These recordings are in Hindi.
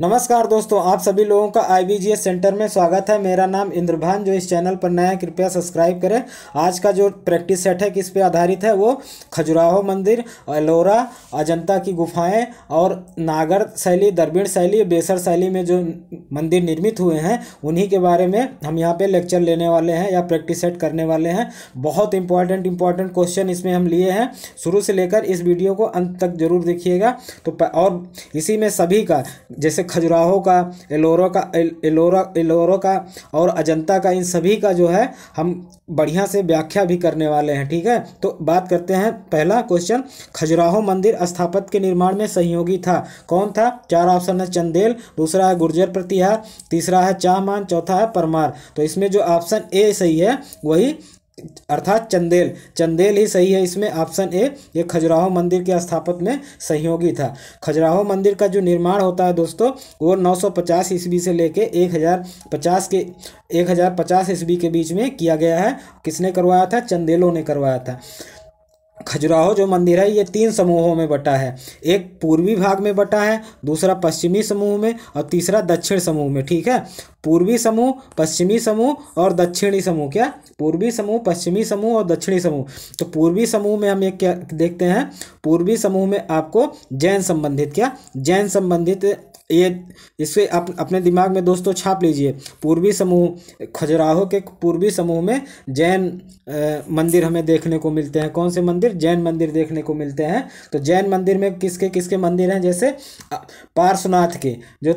नमस्कार दोस्तों आप सभी लोगों का आई सेंटर में स्वागत है मेरा नाम इंद्रभान जो इस चैनल पर नया कृपया सब्सक्राइब करें आज का जो प्रैक्टिस सेट है किस पे आधारित है वो खजुराहो मंदिर एलोरा अजंता की गुफाएं और नागर शैली दरबीण शैली बेसर शैली में जो मंदिर निर्मित हुए हैं उन्हीं के बारे में हम यहाँ पर लेक्चर लेने वाले हैं या प्रैक्टिस सेट करने वाले हैं बहुत इंपॉर्टेंट इंपॉर्टेंट क्वेश्चन इसमें हम लिए हैं शुरू से लेकर इस वीडियो को अंत तक जरूर देखिएगा तो और इसी में सभी का जैसे खजुराहो का एलोरा का एलोरा एलोरा का और अजंता का इन सभी का जो है हम बढ़िया से व्याख्या भी करने वाले हैं ठीक है तो बात करते हैं पहला क्वेश्चन खजुराहो मंदिर स्थापत के निर्माण में सहयोगी था कौन था चार ऑप्शन है चंदेल दूसरा है गुर्जर प्रतिहार तीसरा है चाहमान चौथा है परमार तो इसमें जो ऑप्शन ए सही है वही अर्थात चंदेल चंदेल ही सही है इसमें ऑप्शन ए ये खजुराहो मंदिर के स्थापित में सहयोगी था खजुराहो मंदिर का जो निर्माण होता है दोस्तों वो 950 ईस्वी से लेके 1050 के 1050 ईस्वी के बीच में किया गया है किसने करवाया था चंदेलों ने करवाया था खजुराहो जो मंदिर है ये तीन समूहों में बटा है एक पूर्वी भाग में बटा है दूसरा पश्चिमी समूह में और तीसरा दक्षिण समूह में ठीक है पूर्वी समूह पश्चिमी समूह और दक्षिणी समूह क्या पूर्वी समूह पश्चिमी समूह और दक्षिणी समूह तो पूर्वी समूह में हम ये क्या देखते हैं पूर्वी समूह में आपको जैन संबंधित क्या जैन संबंधित ये इसे अप, अपने दिमाग में दोस्तों छाप लीजिए पूर्वी समूह खजुराहो के पूर्वी समूह में जैन आ, मंदिर हमें देखने को मिलते हैं कौन से मंदिर जैन मंदिर देखने को मिलते हैं तो जैन मंदिर में किसके किसके मंदिर हैं जैसे पार्श्वनाथ के जो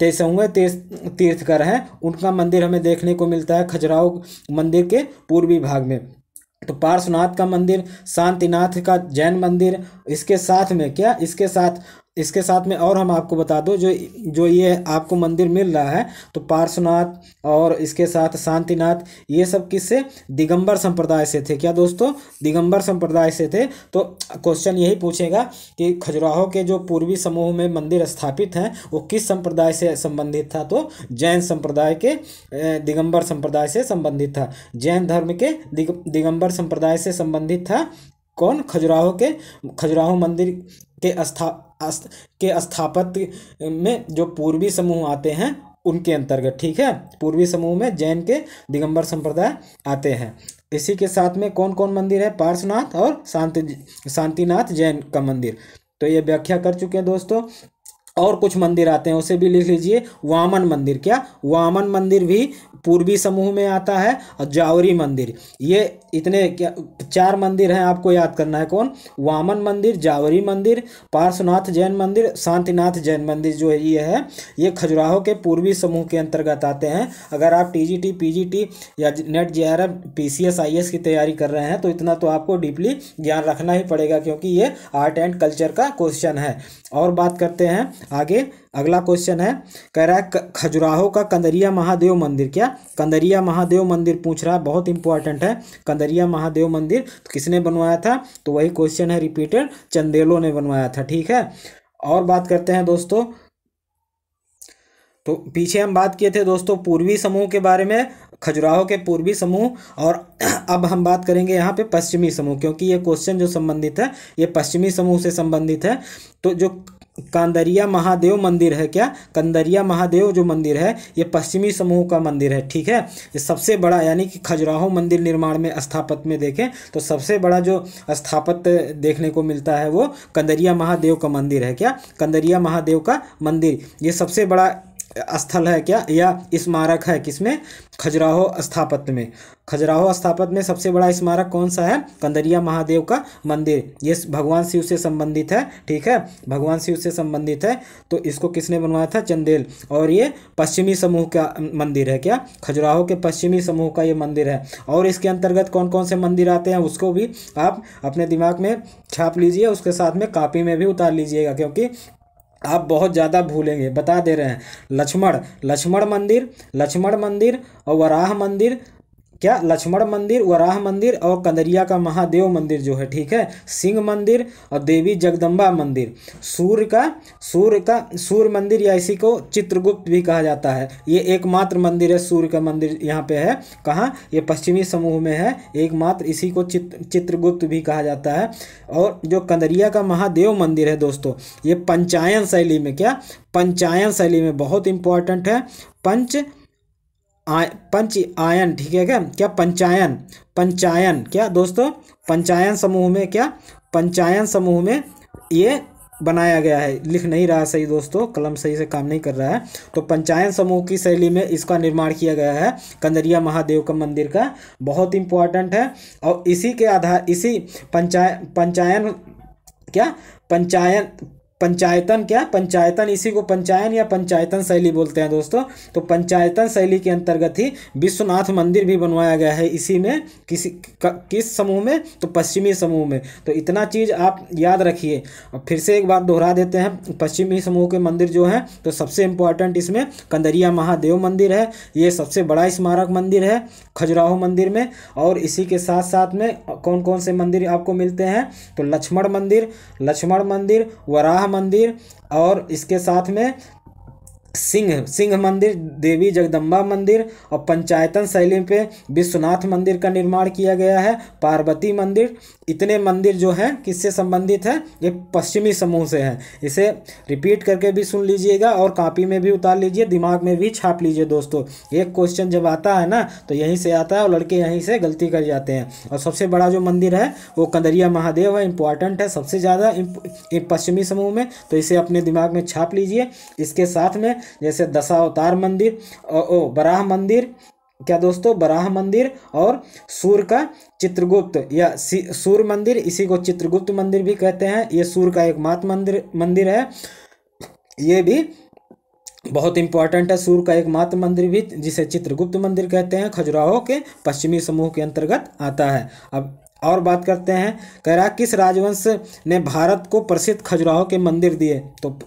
तेसवें तीर्थ तीर्थकर हैं उनका मंदिर हमें देखने को मिलता है खजुराहो मंदिर के पूर्वी भाग में तो पार्श्वनाथ का मंदिर शांतिनाथ का जैन मंदिर इसके साथ में क्या इसके साथ इसके साथ में और हम आपको बता दो जो जो ये आपको मंदिर मिल रहा है तो पार्श्वनाथ और इसके साथ शांतिनाथ ये सब किससे दिगंबर संप्रदाय से थे क्या दोस्तों दिगंबर संप्रदाय से थे तो क्वेश्चन यही पूछेगा कि खजुराहो के जो पूर्वी समूह में मंदिर स्थापित हैं वो किस संप्रदाय से संबंधित था तो जैन संप्रदाय के दिगंबर संप्रदाय से संबंधित था जैन धर्म के दिग, दिगंबर संप्रदाय से संबंधित था कौन खजुराहो के खजुराहो मंदिर के स्था के स्थापत्य में जो पूर्वी समूह आते हैं उनके अंतर्गत ठीक है पूर्वी समूह में जैन के दिगंबर संप्रदाय आते हैं इसी के साथ में कौन कौन मंदिर है पार्श्वनाथ और शांति शांतिनाथ जैन का मंदिर तो ये व्याख्या कर चुके हैं दोस्तों और कुछ मंदिर आते हैं उसे भी लिख लीजिए वामन मंदिर क्या वामन मंदिर भी पूर्वी समूह में आता है और जावरी मंदिर ये इतने क्या चार मंदिर हैं आपको याद करना है कौन वामन मंदिर जावरी मंदिर पार्श्वनाथ जैन मंदिर शांतिनाथ जैन मंदिर जो ये है ये खजुराहो के पूर्वी समूह के अंतर्गत आते हैं अगर आप T G G T T या नेट जे आर एस की तैयारी कर रहे हैं तो इतना तो आपको डीपली ज्ञान रखना ही पड़ेगा क्योंकि ये आर्ट एंड कल्चर का क्वेश्चन है और बात करते हैं आगे अगला क्वेश्चन है कह रहा है खजुराहो का कंदरिया महादेव मंदिर क्या कंदरिया महादेव मंदिर पूछ रहा है बहुत इंपॉर्टेंट है कंदरिया महादेव मंदिर तो किसने बनवाया था तो वही क्वेश्चन है रिपीटेड चंदेलो ने बनवाया था ठीक है और बात करते हैं दोस्तों तो पीछे हम बात किए थे दोस्तों पूर्वी समूह के बारे में खजुराहो के पूर्वी समूह और अब हम बात करेंगे यहाँ पे पश्चिमी समूह क्योंकि ये क्वेश्चन जो संबंधित है ये पश्चिमी समूह से संबंधित है तो जो कांदरिया महादेव मंदिर है क्या कंदरिया महादेव जो मंदिर है ये पश्चिमी समूह का मंदिर है ठीक है ये सबसे बड़ा यानी कि खजुराहो मंदिर निर्माण में स्थापत्य में देखें तो सबसे बड़ा जो स्थापत्य देखने को मिलता है वो कंदरिया महादेव का मंदिर है क्या कंदरिया महादेव का मंदिर ये सबसे बड़ा स्थल है क्या या स्मारक है किसमें खजुराहो स्थापत्य में खजुराहो स्थापत्य में सबसे बड़ा स्मारक कौन सा है कंदरिया महादेव का मंदिर ये भगवान शिव से संबंधित है ठीक है भगवान शिव से संबंधित है तो इसको किसने बनवाया था चंदेल और ये पश्चिमी समूह का मंदिर है क्या खजुराहो के पश्चिमी समूह का ये मंदिर है और इसके अंतर्गत कौन कौन से मंदिर आते हैं उसको भी आप अपने दिमाग में छाप लीजिए उसके साथ में कापी में भी उतार लीजिएगा क्योंकि आप बहुत ज़्यादा भूलेंगे बता दे रहे हैं लक्ष्मण लक्ष्मण मंदिर लक्ष्मण मंदिर और वराह मंदिर क्या लक्ष्मण मंदिर वराह मंदिर और कंदरिया का महादेव मंदिर जो है ठीक है सिंह मंदिर और देवी जगदम्बा मंदिर सूर्य का सूर्य का सूर्य मंदिर या इसी को चित्रगुप्त भी कहा जाता है ये एकमात्र मंदिर है सूर्य का मंदिर यहाँ पे है कहाँ ये पश्चिमी समूह में है एकमात्र इसी को चित्रगुप्त भी कहा जाता है और जो कंदरिया का महादेव मंदिर है दोस्तों ये पंचायन शैली में क्या पंचायन शैली में बहुत इंपॉर्टेंट है पंच आय पंच आयन ठीक है क्या क्या पंचायन पंचायन क्या दोस्तों पंचायन समूह में क्या पंचायन समूह में ये बनाया गया है लिख नहीं रहा सही दोस्तों कलम सही से काम नहीं कर रहा है तो पंचायत समूह की शैली में इसका निर्माण किया गया है कंदरिया महादेव का मंदिर का बहुत इंपॉर्टेंट है और इसी के आधार इसी पंचाय पंचायन क्या पंचायत पंचायतन क्या पंचायतन इसी को पंचायन या पंचायतन शैली बोलते हैं दोस्तों तो पंचायतन शैली के अंतर्गत ही विश्वनाथ मंदिर भी बनवाया गया है इसी में किसी किस समूह में तो पश्चिमी समूह में तो इतना चीज़ आप याद रखिए और फिर से एक बार दोहरा देते हैं पश्चिमी समूह के मंदिर जो हैं तो सबसे इंपॉर्टेंट इसमें कंदरिया महादेव मंदिर है ये सबसे बड़ा स्मारक मंदिर है खजुराहो मंदिर में और इसी के साथ साथ में कौन कौन से मंदिर आपको मिलते हैं तो लक्ष्मण मंदिर लक्ष्मण मंदिर वराह मंदिर और इसके साथ में सिंह सिंह मंदिर देवी जगदम्बा मंदिर और पंचायतन शैली पे विश्वनाथ मंदिर का निर्माण किया गया है पार्वती मंदिर इतने मंदिर जो हैं किससे संबंधित है ये पश्चिमी समूह से हैं इसे रिपीट करके भी सुन लीजिएगा और कापी में भी उतार लीजिए दिमाग में भी छाप लीजिए दोस्तों एक क्वेश्चन जब आता है ना तो यहीं से आता है और लड़के यहीं से गलती कर जाते हैं और सबसे बड़ा जो मंदिर है वो कंदरिया महादेव है इंपॉर्टेंट है सबसे ज़्यादा पश्चिमी समूह में तो इसे अपने दिमाग में छाप लीजिए इसके साथ में जैसे दशावतार मंदिर ओ, बराह मंदिर क्या दोस्तों बराह मंदिर और सूर का चित्रगुप्त या सूर मंदिर इसी को चित्रगुप्त मंदिर भी कहते हैं ये सूर का एकमात्र मंदिर मंदिर है ये भी बहुत इंपॉर्टेंट है सूर का एकमात्र मंदिर भी जिसे चित्रगुप्त मंदिर कहते हैं खजुराहो के पश्चिमी समूह के अंतर्गत आता है अब और बात करते हैं कह रहा किस राजवंश ने भारत को प्रसिद्ध खजुराहो के मंदिर दिए तो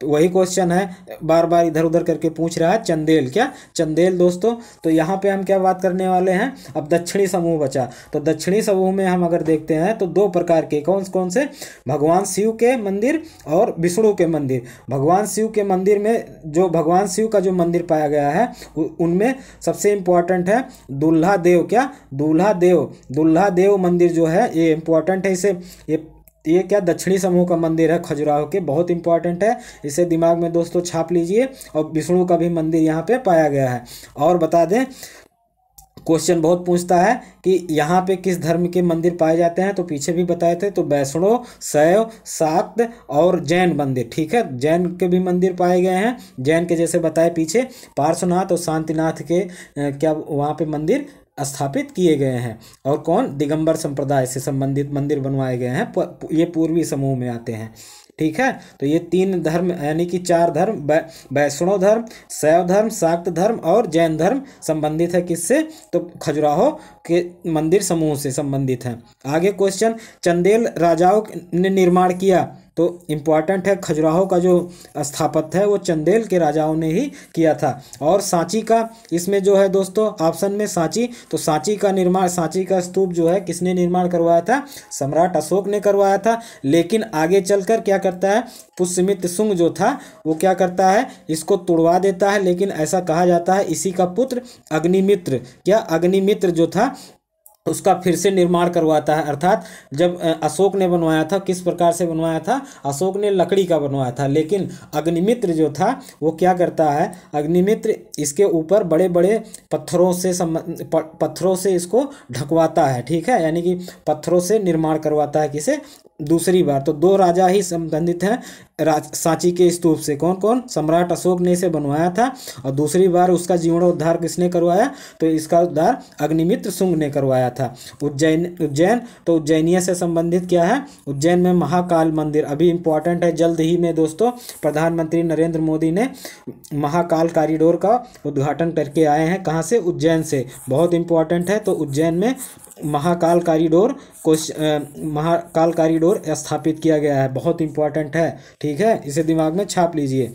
तो वही क्वेश्चन है बार बार इधर उधर करके पूछ रहा है चंदेल क्या चंदेल दोस्तों तो यहाँ पे हम क्या बात करने वाले हैं अब दक्षिणी समूह बचा तो दक्षिणी समूह में हम अगर देखते हैं तो दो प्रकार के कौन कौन से भगवान शिव के मंदिर और विष्णु के मंदिर भगवान शिव के मंदिर में जो भगवान शिव का जो मंदिर पाया गया है उनमें सबसे इम्पोर्टेंट है दुल्हा देव क्या दुल्हा देव दुल्हा देव मंदिर जो है ये इम्पोर्टेंट है इसे ये ये क्या दक्षिणी समूह का मंदिर है खजुराहो के बहुत इंपॉर्टेंट है इसे दिमाग में दोस्तों छाप लीजिए और विष्णु का भी मंदिर यहाँ पे पाया गया है और बता दें क्वेश्चन बहुत पूछता है कि यहाँ पे किस धर्म के मंदिर पाए जाते हैं तो पीछे भी बताए थे तो वैष्णव शैव सात और जैन मंदिर ठीक है जैन के भी मंदिर पाए गए हैं जैन के जैसे बताए पीछे पार्श्वनाथ और शांतिनाथ के क्या वहाँ पे मंदिर स्थापित किए गए हैं और कौन दिगंबर संप्रदाय से संबंधित मंदिर बनवाए गए हैं ये पूर्वी समूह में आते हैं ठीक है तो ये तीन धर्म यानी कि चार धर्म वैष्णव धर्म शैव धर्म शाक्त धर्म और जैन धर्म संबंधित है किससे तो खजुराहो के मंदिर समूह से संबंधित है आगे क्वेश्चन चंदेल राजाओं ने निर्माण किया तो इम्पॉर्टेंट है खजुराहो का जो स्थापत्य है वो चंदेल के राजाओं ने ही किया था और सांची का इसमें जो है दोस्तों ऑप्शन में सांची तो सांची का निर्माण सांची का स्तूप जो है किसने निर्माण करवाया था सम्राट अशोक ने करवाया था लेकिन आगे चलकर क्या करता है पुष्यमित सुंग जो था वो क्या करता है इसको तोड़वा देता है लेकिन ऐसा कहा जाता है इसी का पुत्र अग्निमित्र क्या अग्निमित्र जो था उसका फिर से निर्माण करवाता है अर्थात जब अशोक ने बनवाया था किस प्रकार से बनवाया था अशोक ने लकड़ी का बनवाया था लेकिन अग्निमित्र जो था वो क्या करता है अग्निमित्र इसके ऊपर बड़े बड़े पत्थरों से पत्थरों से इसको ढकवाता है ठीक है यानी कि पत्थरों से निर्माण करवाता है किसे दूसरी बार तो दो राजा ही संबंधित हैं राज सांची के स्तूप से कौन कौन सम्राट अशोक ने इसे बनवाया था और दूसरी बार उसका जीवनोद्धार किसने करवाया तो इसका उद्धार अग्निमित्र सुंग ने करवाया था उज्जैन उज्जैन तो उज्जैनिया से संबंधित क्या है उज्जैन में महाकाल मंदिर अभी इंपॉर्टेंट है जल्द ही में दोस्तों प्रधानमंत्री नरेंद्र मोदी ने महाकाल कॉरिडोर का उद्घाटन करके आए हैं कहाँ से उज्जैन से बहुत इंपॉर्टेंट है तो उज्जैन में महाकाल कॉरिडोर को महाकाल कॉरिडोर स्थापित किया गया है बहुत इंपॉर्टेंट है ठीक है इसे दिमाग में छाप लीजिए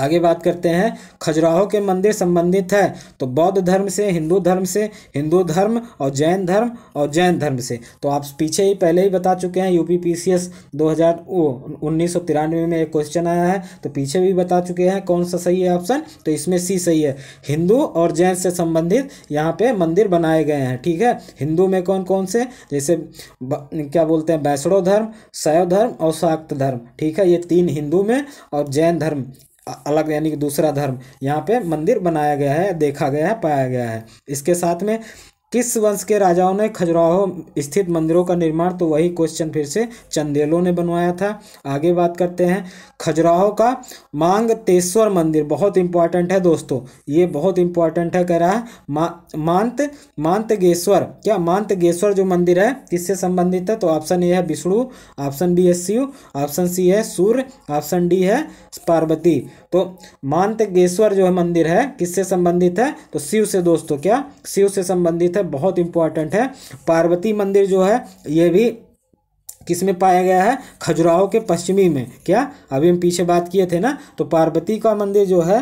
आगे बात करते हैं खजुराहो के मंदिर संबंधित है तो बौद्ध धर्म से हिंदू धर्म से हिंदू धर्म और जैन धर्म और जैन धर्म से तो आप पीछे ही पहले ही बता चुके हैं यूपी पी सी एस दो हज़ार उन्नीस सौ तिरानवे में एक क्वेश्चन आया है तो पीछे भी बता चुके हैं कौन सा सही है ऑप्शन तो इसमें सी सही है हिंदू और जैन से संबंधित यहाँ पे मंदिर बनाए गए हैं ठीक है हिंदू में कौन कौन से जैसे क्या बोलते हैं वैष्णो धर्म शैव धर्म और शाक्त धर्म ठीक है ये तीन हिंदू में और जैन धर्म अलग यानी कि दूसरा धर्म यहाँ पे मंदिर बनाया गया है देखा गया है पाया गया है इसके साथ में किस वंश के राजाओं ने खजुराहो स्थित मंदिरों का निर्माण तो वही क्वेश्चन फिर से चंदेलो ने बनवाया था आगे बात करते हैं खजुराहो का मांगतेश्वर मंदिर बहुत इंपॉर्टेंट है दोस्तों ये बहुत इंपॉर्टेंट है कह रहा है मा, मांत मांतगेश्वर क्या मांतगेश्वर जो मंदिर है किससे संबंधित है तो ऑप्शन ए है विष्णु ऑप्शन बी है शिव ऑप्शन सी है सूर्य ऑप्शन डी है पार्वती तो मानतेश्वर जो है मंदिर है किससे संबंधित है तो शिव से दोस्तों क्या शिव से संबंधित है बहुत इंपॉर्टेंट है पार्वती मंदिर जो है ये भी किस में पाया गया है खजुराहो के पश्चिमी में क्या अभी हम पीछे बात किए थे ना तो पार्वती का मंदिर जो है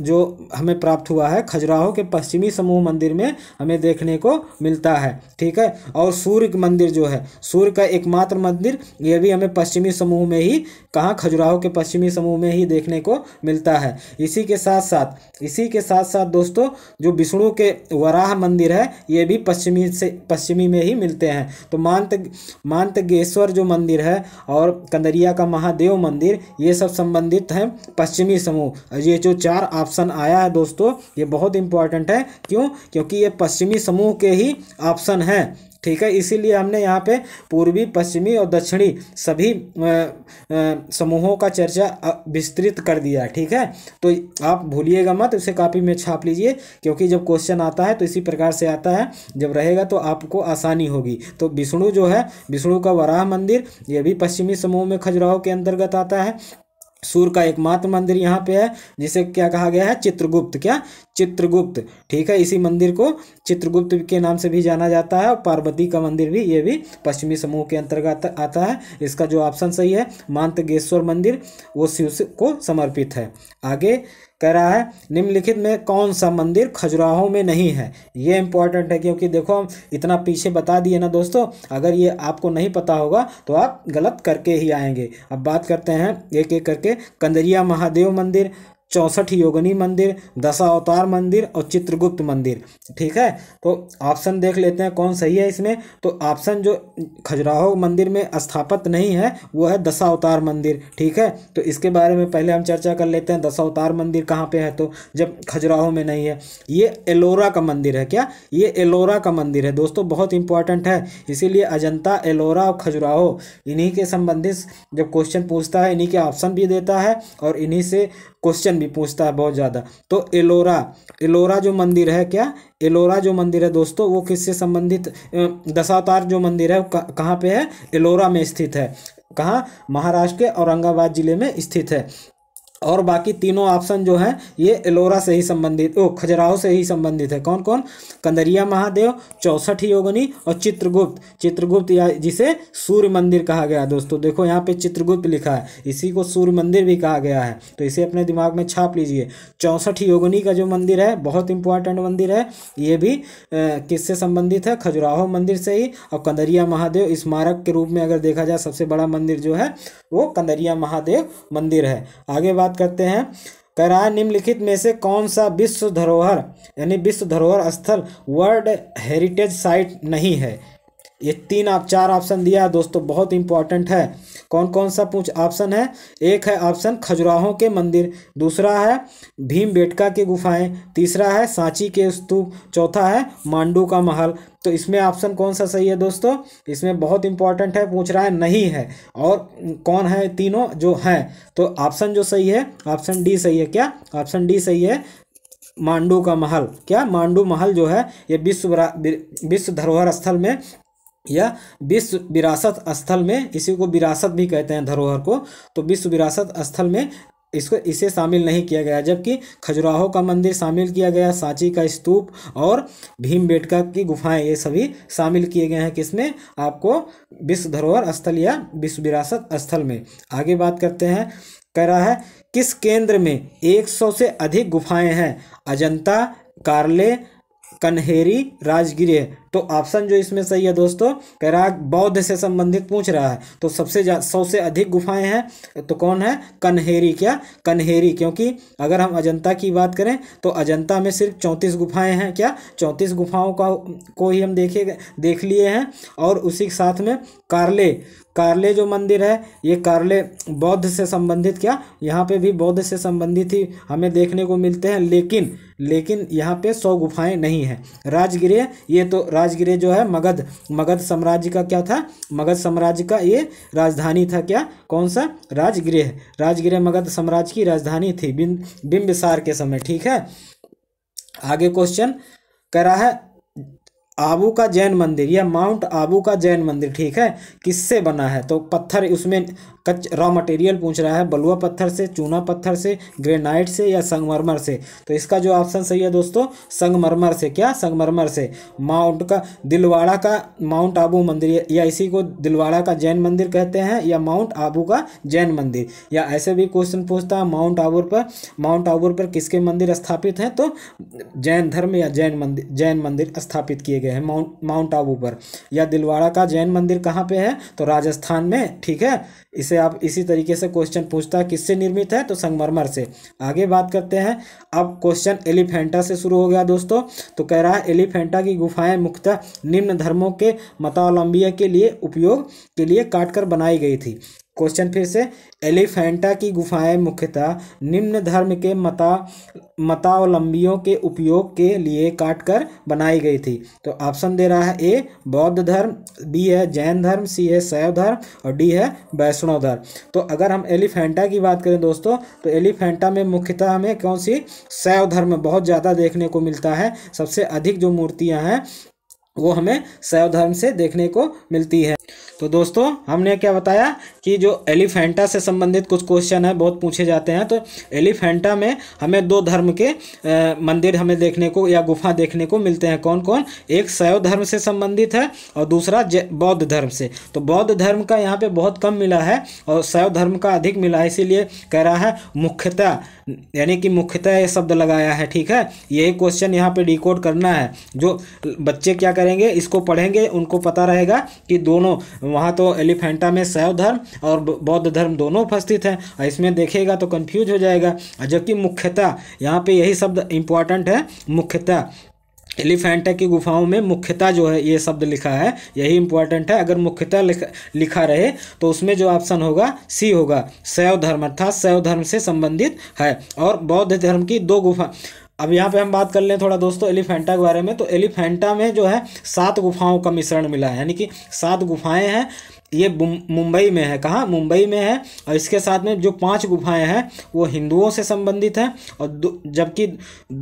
जो हमें प्राप्त हुआ है खजुराहो के पश्चिमी समूह मंदिर में हमें देखने को मिलता है ठीक है और सूर्य मंदिर जो है सूर्य का एकमात्र मंदिर यह भी हमें पश्चिमी समूह में ही कहाँ खजुराहो के पश्चिमी समूह में ही देखने को मिलता है इसी के साथ साथ इसी के साथ साथ दोस्तों जो विष्णु के वराह मंदिर है ये भी पश्चिमी से पश्चिमी में ही मिलते हैं तो मानत मानतगेश्वर सिद्धेश्वर जो मंदिर है और कंदरिया का महादेव मंदिर ये सब संबंधित हैं पश्चिमी समूह ये जो चार ऑप्शन आया है दोस्तों ये बहुत इंपॉर्टेंट है क्यों क्योंकि ये पश्चिमी समूह के ही ऑप्शन हैं ठीक है इसीलिए हमने यहाँ पे पूर्वी पश्चिमी और दक्षिणी सभी समूहों का चर्चा विस्तृत कर दिया ठीक है तो आप भूलिएगा मत उसे कापी में छाप लीजिए क्योंकि जब क्वेश्चन आता है तो इसी प्रकार से आता है जब रहेगा तो आपको आसानी होगी तो विष्णु जो है विष्णु का वराह मंदिर ये भी पश्चिमी समूह में खजुराहो के अंतर्गत आता है सूर्य का एकमात्र मंदिर यहाँ पे है जिसे क्या कहा गया है चित्रगुप्त क्या चित्रगुप्त ठीक है इसी मंदिर को चित्रगुप्त के नाम से भी जाना जाता है और पार्वती का मंदिर भी ये भी पश्चिमी समूह के अंतर्गत आता है इसका जो ऑप्शन सही है मांतगेश्वर मंदिर वो शिव को समर्पित है आगे कह रहा है निम्नलिखित में कौन सा मंदिर खजुराहो में नहीं है ये इंपॉर्टेंट है क्योंकि देखो हम इतना पीछे बता दिए ना दोस्तों अगर ये आपको नहीं पता होगा तो आप गलत करके ही आएंगे अब बात करते हैं एक एक करके कंदरिया महादेव मंदिर चौसठ योगनी मंदिर दशावतार मंदिर और चित्रगुप्त मंदिर ठीक है तो ऑप्शन देख लेते हैं कौन सही है इसमें तो ऑप्शन जो खजुराहो मंदिर में स्थापित नहीं है वो है दशावतार मंदिर ठीक है तो इसके बारे में पहले हम चर्चा कर लेते हैं दशावतार मंदिर कहाँ पे है तो जब खजुराहो में नहीं है ये एलोरा का मंदिर है क्या ये एलोरा का मंदिर है दोस्तों बहुत इंपॉर्टेंट है इसीलिए अजंता एलोरा और खजुराहो इन्हीं के संबंधित जब क्वेश्चन पूछता है इन्हीं के ऑप्शन भी देता है और इन्हीं से क्वेश्चन भी पूछता है बहुत ज़्यादा तो एलोरा एलोरा जो मंदिर है क्या एलोरा जो मंदिर है दोस्तों वो किससे संबंधित दशावतार जो मंदिर है कहाँ पे है एलोरा में स्थित है कहाँ महाराष्ट्र के औरंगाबाद जिले में स्थित है और बाकी तीनों ऑप्शन जो हैं ये एलोरा से ही संबंधित ओ खजुराहो से ही संबंधित है कौन कौन कंदरिया महादेव चौसठ योगनी और चित्रगुप्त चित्रगुप्त या जिसे सूर्य मंदिर कहा गया दोस्तों देखो यहाँ पे चित्रगुप्त लिखा है इसी को सूर्य मंदिर भी कहा गया है तो इसे अपने दिमाग में छाप लीजिए चौसठ योगनी का जो मंदिर है बहुत इंपॉर्टेंट मंदिर है ये भी किससे संबंधित है खजुराहो मंदिर से ही और कंदरिया महादेव स्मारक के रूप में अगर देखा जाए सबसे बड़ा मंदिर जो है वो कंदरिया महादेव मंदिर है आगे बात बात करते हैं कह रहा है निम्नलिखित में से कौन सा विश्व धरोहर यानी विश्व धरोहर स्थल वर्ल्ड हेरिटेज साइट नहीं है ये तीन आप चार ऑप्शन दिया है दोस्तों बहुत इंपॉर्टेंट है कौन कौन सा पूछ ऑप्शन है एक है ऑप्शन खजुराहों के मंदिर दूसरा है भीम बेटका की गुफाएं तीसरा है सांची के स्तूप चौथा है मांडू का महल तो इसमें ऑप्शन कौन सा सही है दोस्तों इसमें बहुत इंपॉर्टेंट है पूछ रहा है नहीं है और कौन है तीनों जो हैं तो ऑप्शन जो सही है ऑप्शन डी सही है क्या ऑप्शन डी सही है मांडू का महल क्या मांडू महल जो है ये विश्व विश्व धरोहर स्थल में या विश्व विरासत स्थल में इसी को विरासत भी कहते हैं धरोहर को तो विश्व विरासत स्थल में इसको इसे शामिल नहीं किया गया जबकि खजुराहो का मंदिर शामिल किया गया सांची का स्तूप और भीमबेटका की गुफाएं ये सभी शामिल किए गए हैं किसमें आपको विश्व धरोहर स्थल या विश्व विरासत स्थल में आगे बात करते हैं कह रहा है किस केंद्र में 100 से अधिक गुफाएं हैं अजंता कार्ले कन्हेरी राजगिर तो ऑप्शन जो इसमें सही है दोस्तों कैराग बौद्ध से संबंधित पूछ रहा है तो सबसे सौ से अधिक गुफाएं हैं तो कौन है कन्हेरी क्या कन्हेरी क्योंकि अगर हम अजंता की बात करें तो अजंता में सिर्फ चौंतीस गुफाएं हैं क्या चौंतीस गुफाओं का को ही हम देखे देख लिए हैं और उसी के साथ में कार्ले कार्ले जो मंदिर है ये कार्ले बौद्ध से संबंधित क्या यहाँ पे भी बौद्ध से संबंधित ही हमें देखने को मिलते हैं लेकिन लेकिन यहाँ पे सौ गुफाएं नहीं हैं राजगिरे ये तो राज राजगिरे जो है मगध मगध साम्राज्य का क्या था मगध साम्राज्य का ये राजधानी था क्या कौन सा राजगृह राजगृह मगध साम्राज्य की राजधानी थी बिंबिसार के समय ठीक है आगे क्वेश्चन करा है आबू का जैन मंदिर या माउंट आबू का जैन मंदिर ठीक है किससे बना है तो पत्थर उसमें कच रॉ मटेरियल पूछ रहा है बलुआ पत्थर से चूना पत्थर से ग्रेनाइट से या संगमरमर से तो इसका जो ऑप्शन सही है दोस्तों संगमरमर से क्या संगमरमर से माउंट का दिलवाड़ा का माउंट आबू मंदिर या इसी को दिलवाड़ा का जैन मंदिर कहते हैं या माउंट आबू का जैन मंदिर या ऐसे भी क्वेश्चन पूछता है माउंट आबूर पर माउंट आबूर पर किसके मंदिर स्थापित हैं तो जैन धर्म या जैन मंदिर जैन मंदिर स्थापित किए गए हैं माउंट माउंट आबू पर या दिलवाड़ा का जैन मंदिर कहाँ पे है तो राजस्थान में ठीक है इसे से आप इसी तरीके से क्वेश्चन पूछता है किससे निर्मित है तो संगमरमर से आगे बात करते हैं अब क्वेश्चन एलिफेंटा से शुरू हो गया दोस्तों तो कह रहा है एलिफेंटा की गुफाएं मुख्यतः निम्न धर्मों के मतावलंबियों के लिए उपयोग के लिए काटकर बनाई गई थी क्वेश्चन फिर से एलिफेंटा की गुफाएं मुख्यतः निम्न धर्म के मता मतावलंबियों के उपयोग के लिए काटकर बनाई गई थी तो ऑप्शन दे रहा है ए बौद्ध धर्म बी है जैन धर्म सी है शैव धर्म और डी है वैष्णव धर्म तो अगर हम एलिफेंटा की बात करें दोस्तों तो एलिफेंटा में मुख्यतः हमें कौन सी शैव धर्म बहुत ज़्यादा देखने को मिलता है सबसे अधिक जो मूर्तियाँ हैं वो हमें शैव धर्म से देखने को मिलती है तो दोस्तों हमने क्या बताया कि जो एलिफेंटा से संबंधित कुछ क्वेश्चन है बहुत पूछे जाते हैं तो एलिफेंटा में हमें दो धर्म के आ, मंदिर हमें देखने को या गुफा देखने को मिलते हैं कौन कौन एक शैव धर्म से संबंधित है और दूसरा बौद्ध धर्म से तो बौद्ध धर्म का यहाँ पे बहुत कम मिला है और शैव धर्म का अधिक मिला है इसीलिए कह रहा है मुख्यतः यानी कि मुख्यतः ये शब्द लगाया है ठीक है यही क्वेश्चन यहाँ पे डिकोड करना है जो बच्चे क्या करेंगे इसको पढ़ेंगे उनको पता रहेगा कि दोनों वहाँ तो एलिफेंटा में शैव धर्म और बौद्ध धर्म दोनों उपस्थित हैं और इसमें देखेगा तो कन्फ्यूज हो जाएगा जबकि मुख्यतः यहाँ पे यही शब्द इम्पॉर्टेंट है मुख्यतः एलिफेंटा की गुफाओं में मुख्यता जो है ये शब्द लिखा है यही इंपॉर्टेंट है अगर मुख्यता लिखा, लिखा रहे तो उसमें जो ऑप्शन होगा सी होगा शैव धर्म अर्थात शैव धर्म से संबंधित है और बौद्ध धर्म की दो गुफा अब यहाँ पे हम बात कर लें थोड़ा दोस्तों एलिफेंटा के बारे में तो एलिफेंटा में जो है सात गुफाओं का मिश्रण मिला है यानी कि सात गुफाएं हैं ये मुंबई में है कहाँ मुंबई में है और इसके साथ में जो पांच गुफाएं हैं वो हिंदुओं से संबंधित हैं और जबकि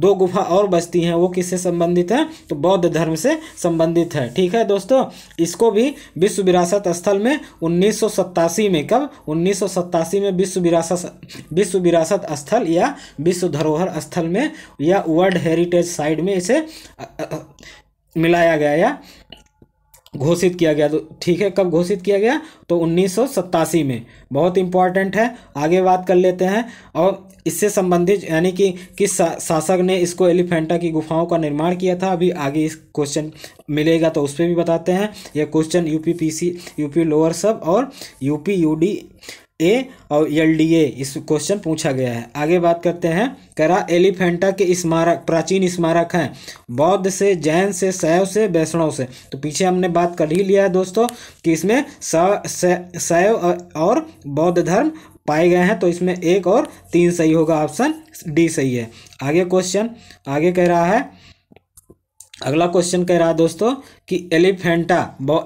दो गुफा और बस्ती हैं वो किससे संबंधित है तो बौद्ध धर्म से संबंधित है ठीक है दोस्तों इसको भी विश्व विरासत स्थल में उन्नीस में कब उन्नीस में विश्व विरासत विश्व विरासत स्थल या विश्व धरोहर स्थल में या वर्ल्ड हेरिटेज साइड में इसे मिलाया गया या घोषित किया गया तो ठीक है कब घोषित किया गया तो उन्नीस में बहुत इंपॉर्टेंट है आगे बात कर लेते हैं और इससे संबंधित यानी कि किस शासक ने इसको एलिफेंटा की गुफाओं का निर्माण किया था अभी आगे इस क्वेश्चन मिलेगा तो उस पर भी बताते हैं यह question UP PC UP lower सब और यूपी यूडी ए और एल डी ए इस क्वेश्चन पूछा गया है आगे बात करते हैं करा एलिफेंटा के स्मारक प्राचीन स्मारक हैं बौद्ध से जैन से शैव से वैष्णव से तो पीछे हमने बात कर ही लिया है दोस्तों कि इसमें शैव और बौद्ध धर्म पाए गए हैं तो इसमें एक और तीन सही होगा ऑप्शन डी सही है आगे क्वेश्चन आगे कह रहा है अगला क्वेश्चन कह रहा है दोस्तों कि एलिफेंटा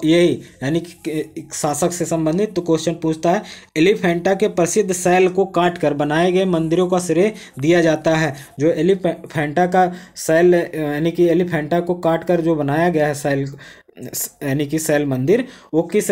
यही यानी कि शासक से संबंधित तो क्वेश्चन पूछता है एलिफेंटा के प्रसिद्ध शैल को काट कर बनाए गए मंदिरों का श्रेय दिया जाता है जो एलिफेंटा का शैल यानी कि एलिफेंटा को काट कर जो बनाया गया है शैल यानी कि शैल मंदिर वो किस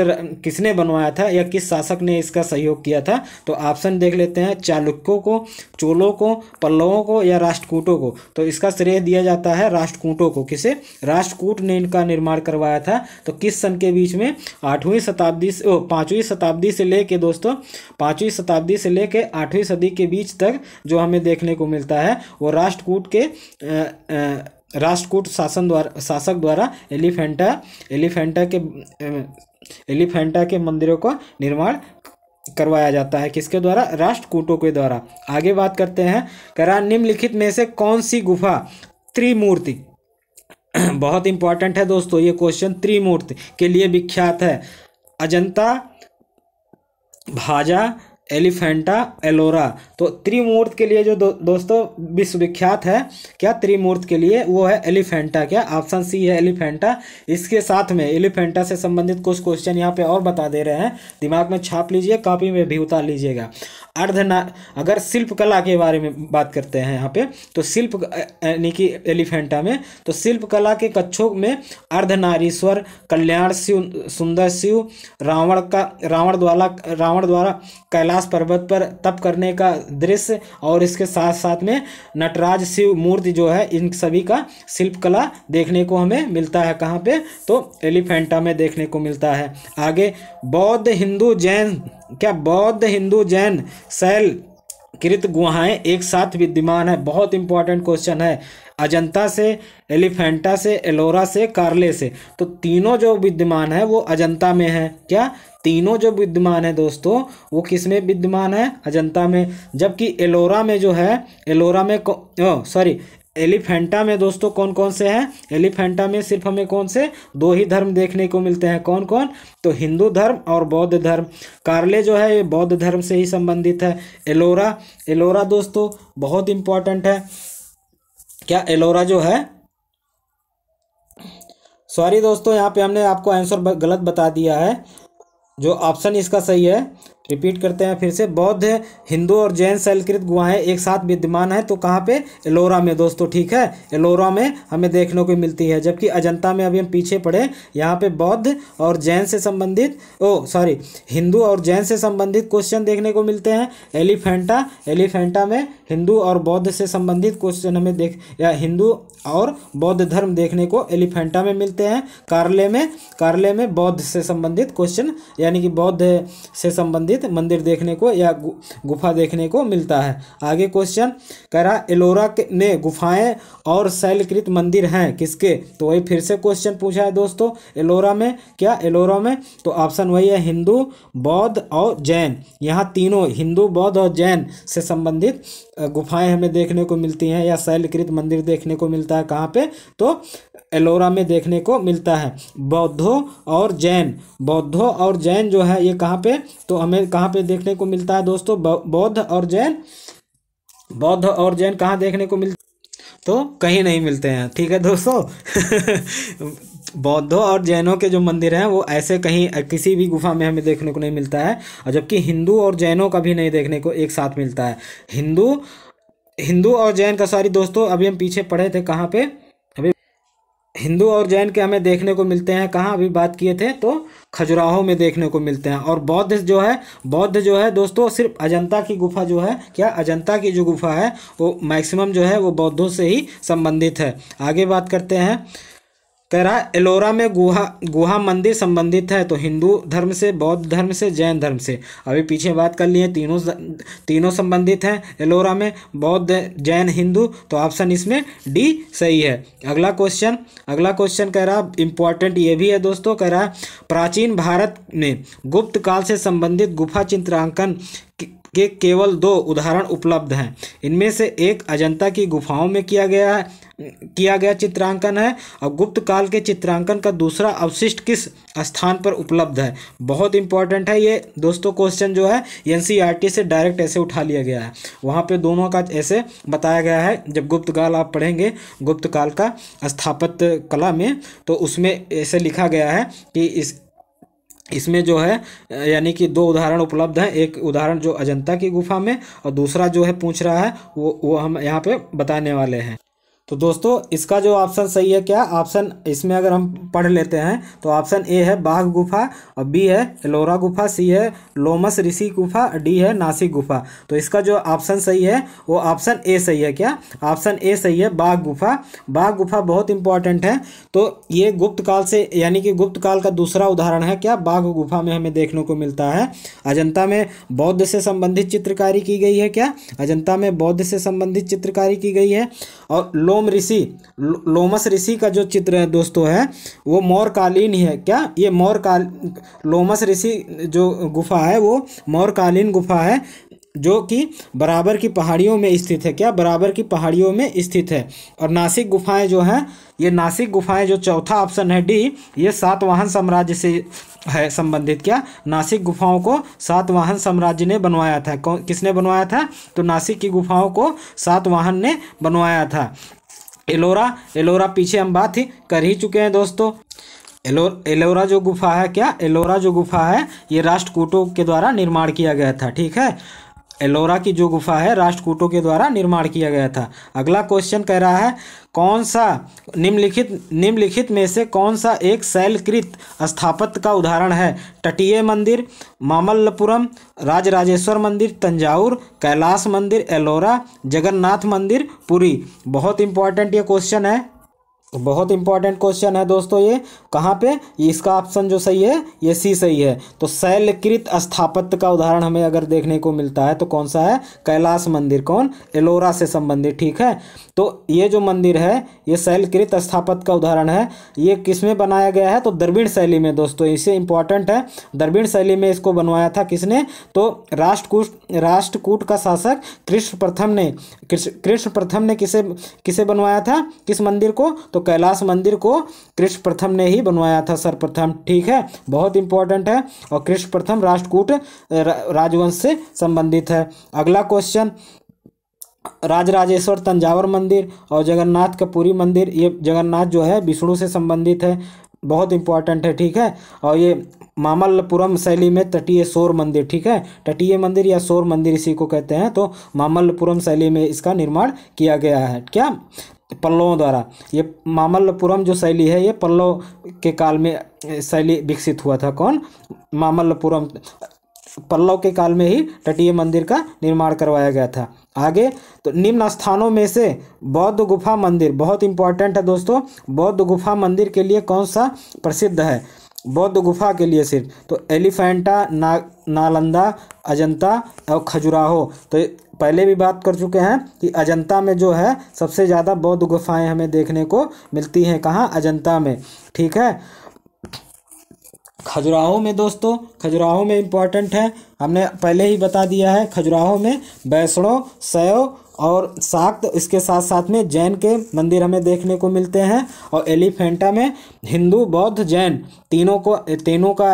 किसने बनवाया था या किस शासक ने इसका सहयोग किया था तो ऑप्शन देख लेते हैं चालुक्यों को चोलों को पल्लवों को या राष्ट्रकूटों को तो इसका श्रेय दिया जाता है राष्ट्रकूटों को किसे राष्ट्रकूट ने इनका निर्माण करवाया था तो किस सन के बीच में आठवीं शताब्दी से पाँचवीं शताब्दी से ले दोस्तों पाँचवीं शताब्दी से ले कर आठवीं सदी के बीच तक जो हमें देखने को मिलता है वो राष्ट्रकूट के आ, आ, राष्ट्रकूट शासन द्वारा शासक द्वारा एलिफेंटा एलिफेंटा के एलिफेंटा के मंदिरों का निर्माण करवाया जाता है किसके द्वारा राष्ट्रकूटों के द्वारा आगे बात करते हैं करा निम्नलिखित में से कौन सी गुफा त्रिमूर्ति बहुत इंपॉर्टेंट है दोस्तों ये क्वेश्चन त्रिमूर्ति के लिए विख्यात है अजंता भाजा एलिफेंटा एलोरा तो त्रिमूर्त के लिए जो दो, दोस्तों विश्वविख्यात है क्या त्रिमूर्त के लिए वो है एलिफेंटा क्या ऑप्शन सी है एलिफेंटा इसके साथ में एलिफेंटा से संबंधित कुछ क्वेश्चन यहाँ पे और बता दे रहे हैं दिमाग में छाप लीजिए कॉपी में भी उतार लीजिएगा अर्धना अगर शिल्पकला के बारे में बात करते हैं यहाँ पे तो शिल्प यानी कि एलिफेंटा में तो शिल्पकला के कच्छों में अर्धनारीश्वर कल्याण शिव सुंदर शिव रावण का रावण द्वारा रावण द्वारा कैला कैलाश पर्वत पर तप करने का दृश्य और इसके साथ साथ में नटराज शिव मूर्ति जो है इन सभी का शिल्पकला देखने को हमें मिलता है कहाँ पे तो एलिफेंटा में देखने को मिलता है आगे बौद्ध हिंदू जैन क्या बौद्ध हिंदू जैन शैल कृत गुहाएं एक साथ विद्यमान है बहुत इंपॉर्टेंट क्वेश्चन है अजंता से एलिफेंटा से एलोरा से कार्ले से तो तीनों जो विद्यमान है वो अजंता में है क्या तीनों जो विद्यमान है दोस्तों वो किस में विद्यमान है अजंता में जबकि एलोरा में जो है एलोरा में सॉरी एलिफेंटा में दोस्तों कौन कौन से हैं एलिफेंटा में सिर्फ हमें कौन से दो ही धर्म देखने को मिलते हैं कौन कौन तो हिंदू धर्म और बौद्ध धर्म कार्ले जो है ये बौद्ध धर्म से ही संबंधित है एलोरा एलोरा दोस्तों बहुत इंपॉर्टेंट है क्या एलोरा जो है सॉरी दोस्तों यहाँ पे हमने आपको आंसर गलत बता दिया है जो ऑप्शन इसका सही है रिपीट करते हैं फिर से बौद्ध हिंदू और जैन सैलकृत गुहाएं एक साथ विद्यमान हैं तो कहाँ पे एलोरा में दोस्तों ठीक है एलोरा में हमें देखने को मिलती है जबकि अजंता में अभी हम पीछे पड़े यहाँ पे बौद्ध और जैन से संबंधित ओ सॉरी हिंदू और जैन से संबंधित क्वेश्चन देखने को मिलते हैं एलिफेंटा एलिफेंटा में हिंदू और बौद्ध से संबंधित क्वेश्चन हमें देख या हिंदू और बौद्ध धर्म देखने को एलिफेंटा में मिलते हैं कार्ले में कार्ले में बौद्ध से संबंधित क्वेश्चन यानी कि बौद्ध से संबंधित संबंधित मंदिर देखने को या गुफा देखने को मिलता है आगे क्वेश्चन कह रहा एलोरा ने गुफाएं और शैलकृत मंदिर हैं किसके तो वही फिर से क्वेश्चन पूछा है दोस्तों एलोरा में क्या एलोरा में तो ऑप्शन वही है हिंदू बौद्ध और जैन यहाँ तीनों हिंदू बौद्ध और जैन से संबंधित गुफाएं हमें देखने को मिलती हैं या शैलकृत मंदिर देखने को मिलता है कहाँ पे तो एलोरा में देखने को मिलता है बौद्धों और जैन बौद्धों और जैन जो है ये कहाँ पे तो हमें कहाँ पे देखने को मिलता है दोस्तों बौद्ध और जैन बौद्ध और जैन कहाँ देखने को मिलता तो कहीं नहीं मिलते हैं ठीक है दोस्तों बौद्धों और जैनों के जो मंदिर हैं वो ऐसे कहीं किसी भी गुफा में हमें देखने को नहीं मिलता है और जबकि हिंदू और जैनों का भी नहीं देखने को एक साथ मिलता है हिंदू हिंदू और जैन का सॉरी दोस्तों अभी हम पीछे पढ़े थे कहाँ पे हिंदू और जैन के हमें देखने को मिलते हैं कहाँ अभी बात किए थे तो खजुराहो में देखने को मिलते हैं और बौद्ध जो है बौद्ध जो है दोस्तों सिर्फ अजंता की गुफा जो है क्या अजंता की जो गुफा है वो मैक्सिमम जो है वो बौद्धों से ही संबंधित है आगे बात करते हैं कह रहा है एलोरा में गुहा गुहा मंदिर संबंधित है तो हिंदू धर्म से बौद्ध धर्म से जैन धर्म से अभी पीछे बात कर लिए तीनों तीनों संबंधित हैं एलोरा में बौद्ध जैन हिंदू तो ऑप्शन इसमें डी सही है अगला क्वेश्चन अगला क्वेश्चन कह रहा है इंपॉर्टेंट ये भी है दोस्तों कह रहा है प्राचीन भारत में गुप्त काल से संबंधित गुफा चित्रांकन के केवल दो उदाहरण उपलब्ध हैं इनमें से एक अजंता की गुफाओं में किया गया है किया गया चित्रांकन है और गुप्त काल के चित्रांकन का दूसरा अवशिष्ट किस स्थान पर उपलब्ध है बहुत इंपॉर्टेंट है ये दोस्तों क्वेश्चन जो है एन e से डायरेक्ट ऐसे उठा लिया गया है वहाँ पे दोनों का ऐसे बताया गया है जब गुप्त काल आप पढ़ेंगे गुप्त काल का स्थापत्य कला में तो उसमें ऐसे लिखा गया है कि इस इसमें जो है यानी कि दो उदाहरण उपलब्ध हैं एक उदाहरण जो अजंता की गुफा में और दूसरा जो है पूछ रहा है वो वो हम यहाँ पे बताने वाले हैं तो दोस्तों इसका जो ऑप्शन सही है क्या ऑप्शन इसमें अगर हम पढ़ लेते हैं तो ऑप्शन ए है बाघ गुफा और बी है एलोरा गुफा सी है लोमस ऋषि गुफा डी है नासिक गुफा तो इसका जो ऑप्शन सही है वो ऑप्शन ए सही है क्या ऑप्शन ए सही है बाघ गुफा बाघ गुफा बहुत इंपॉर्टेंट है तो ये गुप्त काल से यानी कि गुप्त काल का दूसरा उदाहरण है क्या बाघ गुफा में हमें देखने को मिलता है अजंता में बौद्ध से संबंधित चित्रकारी की गई है क्या अजंता में बौद्ध से संबंधित चित्रकारी की गई है और लोम लोम ऋषि लो, लोमस ऋषि का जो चित्र है दोस्तों है वो मौर्यकालीन ही है क्या ये मौर्यकाल लोमस ऋषि जो गुफा है वो मौर्यकालीन गुफा है जो कि बराबर की पहाड़ियों में स्थित है क्या बराबर की पहाड़ियों में स्थित है और नासिक गुफाएं जो हैं ये नासिक गुफाएं जो चौथा ऑप्शन है डी ये सातवाहन साम्राज्य से है संबंधित क्या नासिक गुफाओं को सातवाहन साम्राज्य ने बनवाया था कौन किसने बनवाया था तो नासिक की गुफाओं को सातवाहन ने बनवाया था एलोरा एलोरा पीछे हम बात ही कर ही चुके हैं दोस्तों एलो एलोरा जो गुफा है क्या एलोरा जो गुफा है ये राष्ट्रकूटों के द्वारा निर्माण किया गया था ठीक है एलोरा की जो गुफा है राष्ट्रकूटों के द्वारा निर्माण किया गया था अगला क्वेश्चन कह रहा है कौन सा निम्नलिखित निम्नलिखित में से कौन सा एक शैलकृत स्थापत्य का उदाहरण है तटीय मंदिर मामल्लपुरम राजराजेश्वर मंदिर तंजावर कैलाश मंदिर एलोरा जगन्नाथ मंदिर पुरी बहुत इंपॉर्टेंट ये क्वेश्चन है तो बहुत इंपॉर्टेंट क्वेश्चन है दोस्तों ये कहाँ पे इसका ऑप्शन जो सही है ये सी सही है तो शैलकृत स्थापत्य का उदाहरण हमें अगर देखने को मिलता है तो कौन सा है कैलाश मंदिर कौन एलोरा से संबंधित ठीक है तो ये जो मंदिर है ये शैलकृत स्थापत्य का उदाहरण है ये किस में बनाया गया है तो द्रविड़ शैली में दोस्तों इसे इंपॉर्टेंट है द्रविड़ शैली में इसको बनवाया था किसने तो राष्ट्रकूट राष्ट्रकूट का शासक कृष्ण प्रथम ने कृष्ण प्रथम ने किसे किसे बनवाया था किस मंदिर को तो कैलाश मंदिर को कृष्ण प्रथम ने ही बनवाया था सर्वप्रथम ठीक है बहुत इंपॉर्टेंट है और कृष्ण प्रथम राष्ट्रकूट राजवंश से संबंधित है अगला क्वेश्चन राजराजेश्वर तंजावर मंदिर और जगन्नाथ कपूरी मंदिर ये जगन्नाथ जो है विष्णु से संबंधित है बहुत इंपॉर्टेंट है ठीक है और ये मामल्लपुरम शैली में तटीय सौर मंदिर ठीक है तटीय मंदिर या सौर मंदिर इसी को कहते हैं तो मामल्लपुरम शैली में इसका निर्माण किया गया है क्या पल्लवों द्वारा ये मामल्लपुरम जो शैली है ये पल्लव के काल में शैली विकसित हुआ था कौन मामल्लपुरम पल्लव के काल में ही तटीय मंदिर का निर्माण करवाया गया था आगे तो निम्न स्थानों में से बौद्ध गुफा मंदिर बहुत इंपॉर्टेंट है दोस्तों बौद्ध गुफा मंदिर के लिए कौन सा प्रसिद्ध है बौद्ध गुफा के लिए सिर्फ तो एलिफेंटा ना नालंदा अजंता और खजुराहो तो पहले भी बात कर चुके हैं कि अजंता में जो है सबसे ज़्यादा बौद्ध गुफाएं हमें देखने को मिलती हैं कहाँ अजंता में ठीक है खजुराहो में दोस्तों खजुराहो में इम्पॉर्टेंट है हमने पहले ही बता दिया है खजुराहो में वैष्णो सैव और साक्त इसके साथ साथ में जैन के मंदिर हमें देखने को मिलते हैं और एलिफेंटा में हिंदू बौद्ध जैन तीनों को तीनों का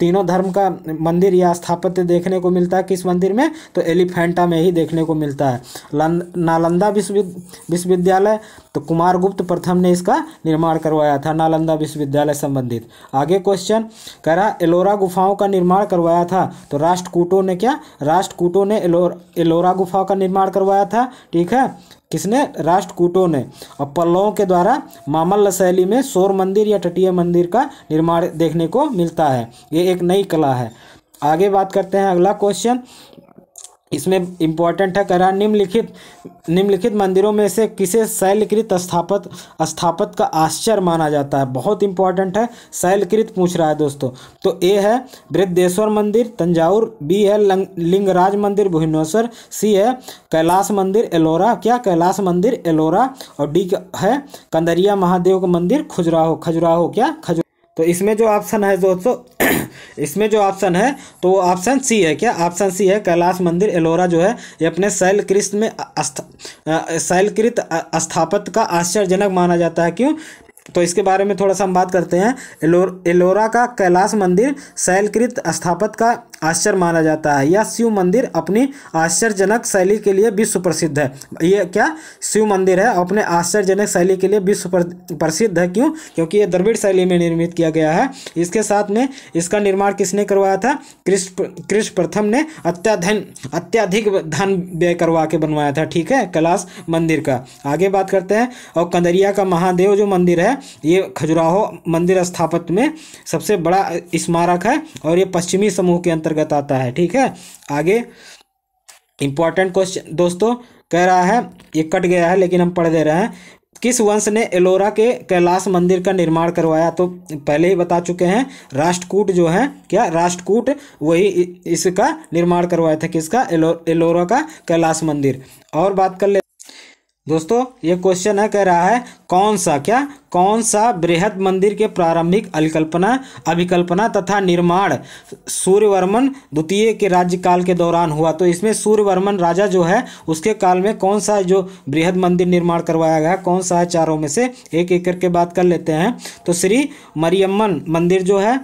तीनों धर्म का मंदिर या स्थापत्य देखने को मिलता है किस मंदिर में तो एलिफेंटा में ही देखने को मिलता है नालंदा विश्वविद्यालय तो कुमार गुप्त प्रथम ने इसका निर्माण करवाया था नालंदा विश्वविद्यालय संबंधित आगे क्वेश्चन कह रहा एलोरा गुफाओं का निर्माण करवाया था तो राष्ट्रकूटों ने क्या राष्ट्रकूटों ने एलोरा एलोरा गुफा का निर्माण करवाया था ठीक है किसने राष्ट्रकूटों ने और पल्लवों के द्वारा मामल्ल शैली में शोर मंदिर या तटीय मंदिर का निर्माण देखने को मिलता है ये एक नई कला है आगे बात करते हैं अगला क्वेश्चन इसमें इम्पोर्टेंट है कह रहा निम्नलिखित निम्नलिखित मंदिरों में से किसे शैलकृत स्थापत स्थापत का आश्चर्य माना जाता है बहुत इंपॉर्टेंट है शैलकृत पूछ रहा है दोस्तों तो ए है वृद्धेश्वर मंदिर तंजावुर बी है लिंगराज मंदिर भुवनेश्वर सी है कैलाश मंदिर एलोरा क्या कैलाश मंदिर एलोरा और डी है कंदरिया महादेव का मंदिर खजुराहो खजुराहो क्या खजुरा तो इसमें जो ऑप्शन है दोस्तों इसमें जो ऑप्शन है तो वो ऑप्शन सी है क्या ऑप्शन सी है कैलाश मंदिर एलोरा जो है ये अपने शैलकृत में शैलकृत स्थापत का आश्चर्यजनक माना जाता है क्यों तो इसके बारे में थोड़ा सा हम बात करते हैं एलोर एलोरा का कैलाश मंदिर शैलकृत स्थापत का आश्चर्य माना जाता है यह शिव मंदिर अपनी आश्चर्यजनक शैली के लिए विश्व प्रसिद्ध है ये क्या शिव मंदिर है अपने आश्चर्यजनक शैली के लिए विश्व प्रसिद्ध है क्यों क्योंकि ये द्रविड़ शैली में निर्मित किया गया है इसके साथ में इसका निर्माण किसने करवाया था कृष्ण कृष्ण प्रथम ने अत्याधन अत्याधिक धन व्यय करवा के बनवाया था ठीक है कैलाश मंदिर का आगे बात करते हैं और कंदरिया का महादेव जो मंदिर है ये खजुराहो मंदिर स्थापित में सबसे बड़ा स्मारक है और ये पश्चिमी समूह के अंतर्गत अंतर्गत आता है ठीक है आगे इंपॉर्टेंट क्वेश्चन दोस्तों कह रहा है ये कट गया है लेकिन हम पढ़ दे रहे हैं किस वंश ने एलोरा के कैलाश मंदिर का निर्माण करवाया तो पहले ही बता चुके हैं राष्ट्रकूट जो है क्या राष्ट्रकूट वही इसका निर्माण करवाया था किसका एलो एलोरा का कैलाश मंदिर और बात कर ले दोस्तों ये क्वेश्चन है कह रहा है कौन सा क्या कौन सा बृहद मंदिर के प्रारंभिक अलकल्पना अभिकल्पना तथा निर्माण सूर्यवर्मन द्वितीय के राज्यकाल के दौरान हुआ तो इसमें सूर्यवर्मन राजा जो है उसके काल में कौन सा जो बृहद मंदिर निर्माण करवाया गया कौन सा है चारों में से एक एक करके बात कर लेते हैं तो श्री मरियम्मन मंदिर जो है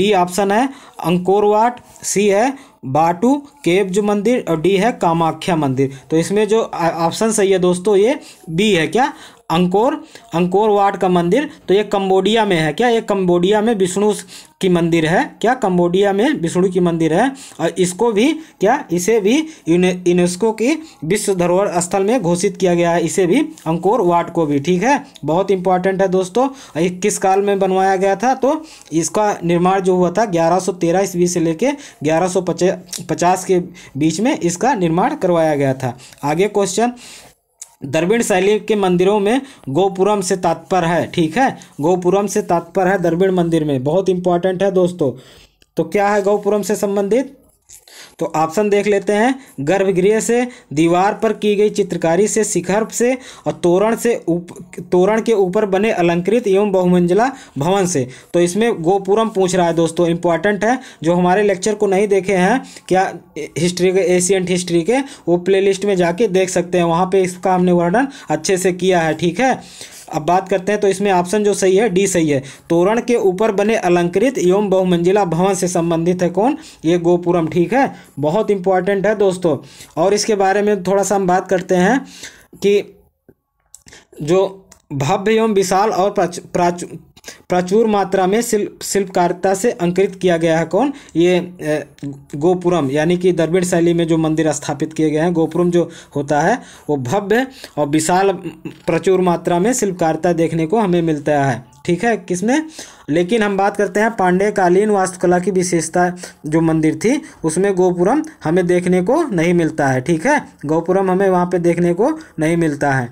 बी ऑप्शन है अंकोरवाट सी है बाटू जो मंदिर और डी है कामाख्या मंदिर तो इसमें जो ऑप्शन सही है दोस्तों ये बी है क्या अंकोर अंकोर वाट का मंदिर तो ये कंबोडिया में है क्या ये कंबोडिया में विष्णु की मंदिर है क्या कंबोडिया में विष्णु की मंदिर है और इसको भी क्या इसे भी यूनेस्को की विश्व धरोहर स्थल में घोषित किया गया है इसे भी अंकोर वाट को भी ठीक है बहुत इंपॉर्टेंट है दोस्तों किस काल में बनवाया गया था तो इसका निर्माण जो हुआ था तेरह ईस्वी से लेके पचास के बीच में इसका निर्माण करवाया गया था आगे क्वेश्चन द्रविड़ शैली के मंदिरों में गोपुरम से तात्पर्य है ठीक है गोपुरम से तात्पर्य है द्रविड़ मंदिर में बहुत इंपॉर्टेंट है दोस्तों तो क्या है गोपुरम से संबंधित तो ऑप्शन देख लेते हैं गर्भगृह से दीवार पर की गई चित्रकारी से शिखर से और तोरण से उप, तोरण के ऊपर बने अलंकृत एवं बहुमंजिला भवन से तो इसमें गोपुरम पूछ रहा है दोस्तों इंपॉर्टेंट है जो हमारे लेक्चर को नहीं देखे हैं क्या हिस्ट्री के एशियंट हिस्ट्री के वो प्लेलिस्ट में जाके देख सकते हैं वहाँ पर इसका हमने वर्णन अच्छे से किया है ठीक है अब बात करते हैं तो इसमें ऑप्शन जो सही है डी सही है तोरण के ऊपर बने अलंकृत एवं बहुमंजिला भवन से संबंधित है कौन ये गोपुरम ठीक है बहुत इंपॉर्टेंट है दोस्तों और इसके बारे में थोड़ा सा हम बात करते हैं कि जो भव्य एवं विशाल और प्राच, प्राच, प्रचुर मात्रा में शिल्प शिल्पकारिता से अंकित किया गया है कौन ये गोपुरम यानी कि द्रविड़ शैली में जो मंदिर स्थापित किए गए हैं गोपुरम जो होता है वो भव्य और विशाल प्रचुर मात्रा में शिल्पकारिता देखने को हमें मिलता है ठीक है किसमें लेकिन हम बात करते हैं पांडेकालीन वास्तुकला की विशेषता जो मंदिर थी उसमें गोपुरम हमें देखने को नहीं मिलता है ठीक है गोपुरम हमें वहाँ पे देखने को नहीं मिलता है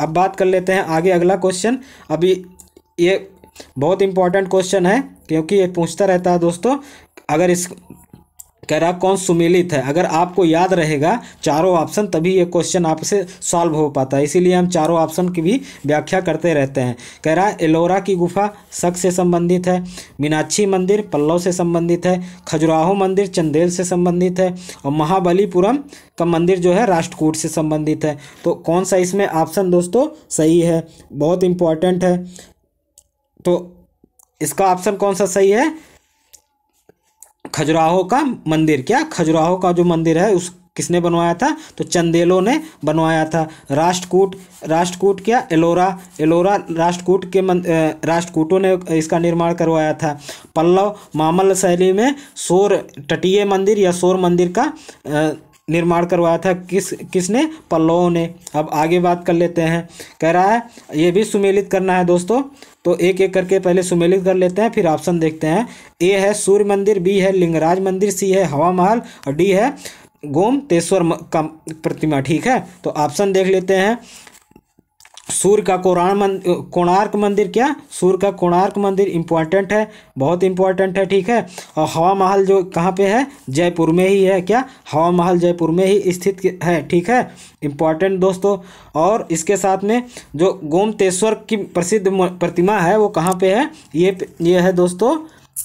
अब बात कर लेते हैं आगे अगला क्वेश्चन अभी ये बहुत इंपॉर्टेंट क्वेश्चन है क्योंकि ये पूछता रहता है दोस्तों अगर इस कह रहा कौन सुमिलित है अगर आपको याद रहेगा चारों ऑप्शन तभी ये क्वेश्चन आपसे सॉल्व हो पाता है इसीलिए हम चारों ऑप्शन की भी व्याख्या करते रहते हैं कह रहा एलोरा की गुफा शक से संबंधित है मीनाक्षी मंदिर पल्लव से संबंधित है खजुराहो मंदिर चंदेल से संबंधित है और महाबलीपुरम का मंदिर जो है राष्ट्रकूट से संबंधित है तो कौन सा इसमें ऑप्शन दोस्तों सही है बहुत इंपॉर्टेंट है तो इसका ऑप्शन कौन सा सही है खजुराहो का मंदिर क्या खजुराहो का जो मंदिर है उस किसने बनवाया था तो चंदेलो ने बनवाया था राष्ट्रकूट राष्ट्रकूट क्या एलोरा एलोरा राष्ट्रकूट के राष्ट्रकूटों ने इसका निर्माण करवाया था पल्लव मामल शैली में सोर तटीय मंदिर या सोर मंदिर का निर्माण करवाया था किस किसने पल्लवों ने अब आगे बात कर लेते हैं कह रहा है ये भी सुमेलित करना है दोस्तों तो एक एक करके पहले सुमेलित कर लेते हैं फिर ऑप्शन देखते हैं ए है सूर्य मंदिर बी है लिंगराज मंदिर सी है हवा महल और डी है गोमतेश्वर का प्रतिमा ठीक है तो ऑप्शन देख लेते हैं सूर्य का कोरान मंदिर कोणार्क मंदिर क्या सूर्य का कोणार्क मंदिर इम्पॉर्टेंट है बहुत इम्पॉर्टेंट है ठीक है और हवा महल जो कहाँ पे है जयपुर में ही है क्या हवा महल जयपुर में ही स्थित है ठीक है इम्पॉर्टेंट दोस्तों और इसके साथ में जो गोमतेश्वर की प्रसिद्ध प्रतिमा है वो कहाँ पे है ये ये है दोस्तों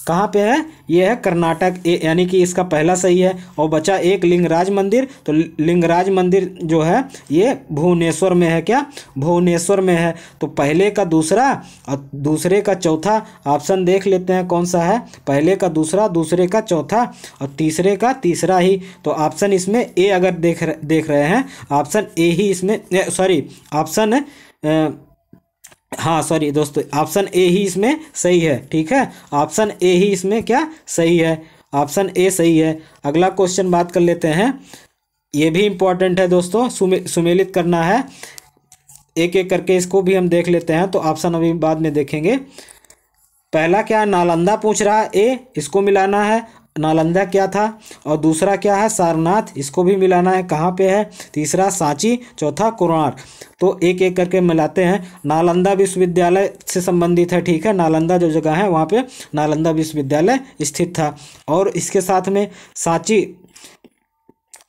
कहाँ पे है ये है कर्नाटक यानी कि इसका पहला सही है और बचा एक लिंगराज मंदिर तो लिंगराज मंदिर जो है ये भुवनेश्वर में है क्या भुवनेश्वर में है तो पहले का दूसरा और दूसरे का चौथा ऑप्शन देख लेते हैं कौन सा है पहले का दूसरा दूसरे का चौथा और तीसरे का तीसरा ही तो ऑप्शन इसमें ए अगर देख देख रहे हैं ऑप्शन ए ही इसमें सॉरी ऑप्शन हाँ सॉरी दोस्तों ऑप्शन ए ही इसमें सही है ठीक है ऑप्शन ए ही इसमें क्या सही है ऑप्शन ए सही है अगला क्वेश्चन बात कर लेते हैं ये भी इम्पॉर्टेंट है दोस्तों सुमे, सुमेलित करना है एक एक करके इसको भी हम देख लेते हैं तो ऑप्शन अभी बाद में देखेंगे पहला क्या नालंदा पूछ रहा है ए इसको मिलाना है नालंदा क्या था और दूसरा क्या है सारनाथ इसको भी मिलाना है कहाँ पे है तीसरा सांची चौथा कोणार्क तो एक एक करके मिलाते हैं नालंदा विश्वविद्यालय से संबंधित है ठीक है नालंदा जो जगह है वहाँ पे नालंदा विश्वविद्यालय स्थित था और इसके साथ में सांची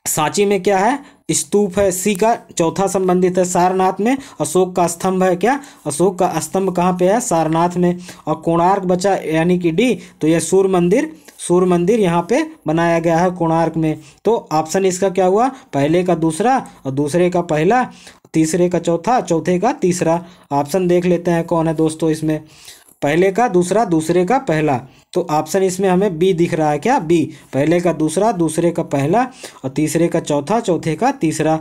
सांची में क्या है स्तूप है सी का चौथा संबंधित है सारनाथ में अशोक का स्तंभ है क्या अशोक का स्तंभ कहाँ पे है सारनाथ में और कोणार्क बचा यानी कि डी तो यह सूर्य मंदिर सूर्य मंदिर यहाँ पे बनाया गया है कोणार्क में तो ऑप्शन इसका क्या हुआ पहले का दूसरा और दूसरे का पहला तीसरे का चौथा चौथे का तीसरा ऑप्शन देख लेते हैं कौन है दोस्तों इसमें पहले का दूसरा दूसरे का पहला तो ऑप्शन इसमें हमें बी दिख रहा है क्या बी पहले का दूसरा दूसरे का पहला और तीसरे का चौथा चौथे का तीसरा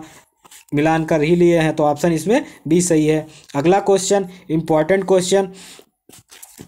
मिलान कर ही लिए हैं तो ऑप्शन इसमें बी सही है अगला क्वेश्चन इंपॉर्टेंट क्वेश्चन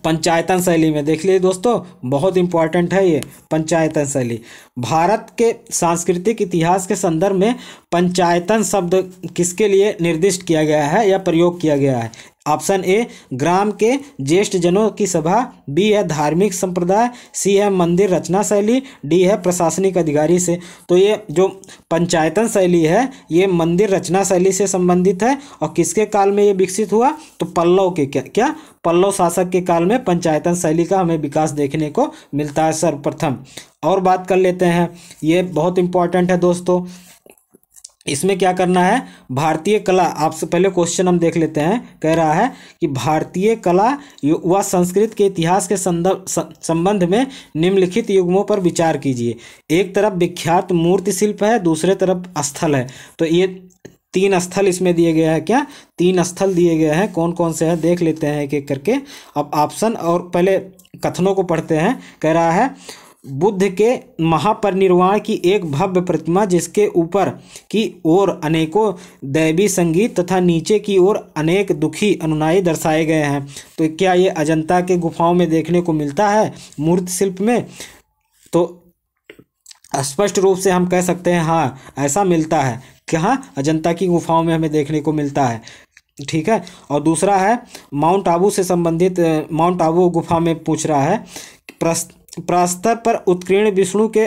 पंचायतन शैली में देख लीजिए दोस्तों बहुत इंपॉर्टेंट है ये पंचायतन शैली भारत के सांस्कृतिक इतिहास के संदर्भ में पंचायतन शब्द किसके लिए निर्दिष्ट किया गया है या प्रयोग किया गया है ऑप्शन ए ग्राम के ज्येष्ठ जनों की सभा बी है धार्मिक संप्रदाय सी है मंदिर रचना शैली डी है प्रशासनिक अधिकारी से तो ये जो पंचायतन शैली है ये मंदिर रचना शैली से संबंधित है और किसके काल में ये विकसित हुआ तो पल्लव के क्या क्या पल्लव शासक के काल में पंचायतन शैली का हमें विकास देखने को मिलता है सर्वप्रथम और बात कर लेते हैं ये बहुत इंपॉर्टेंट है दोस्तों इसमें क्या करना है भारतीय कला आपसे पहले क्वेश्चन हम देख लेते हैं कह रहा है कि भारतीय कला व संस्कृत के इतिहास के संदर्भ संबंध में निम्नलिखित युग्मों पर विचार कीजिए एक तरफ विख्यात मूर्ति शिल्प है दूसरे तरफ स्थल है तो ये तीन स्थल इसमें दिए गए हैं क्या तीन स्थल दिए गए हैं कौन कौन से हैं देख लेते हैं एक एक करके अब ऑप्शन और पहले कथनों को पढ़ते हैं कह रहा है बुद्ध के महापरिनिर्वाण की एक भव्य प्रतिमा जिसके ऊपर की ओर अनेकों दैवी संगीत तथा नीचे की ओर अनेक दुखी अनुनायी दर्शाए गए हैं तो क्या ये अजंता के गुफाओं में देखने को मिलता है मूर्त शिल्प में तो स्पष्ट रूप से हम कह सकते हैं हाँ ऐसा मिलता है कहाँ अजंता की गुफाओं में हमें देखने को मिलता है ठीक है और दूसरा है माउंट आबू से संबंधित माउंट आबू गुफा में पूछ रहा है प्रश्न प्रास्तर पर उत्कीर्ण विष्णु के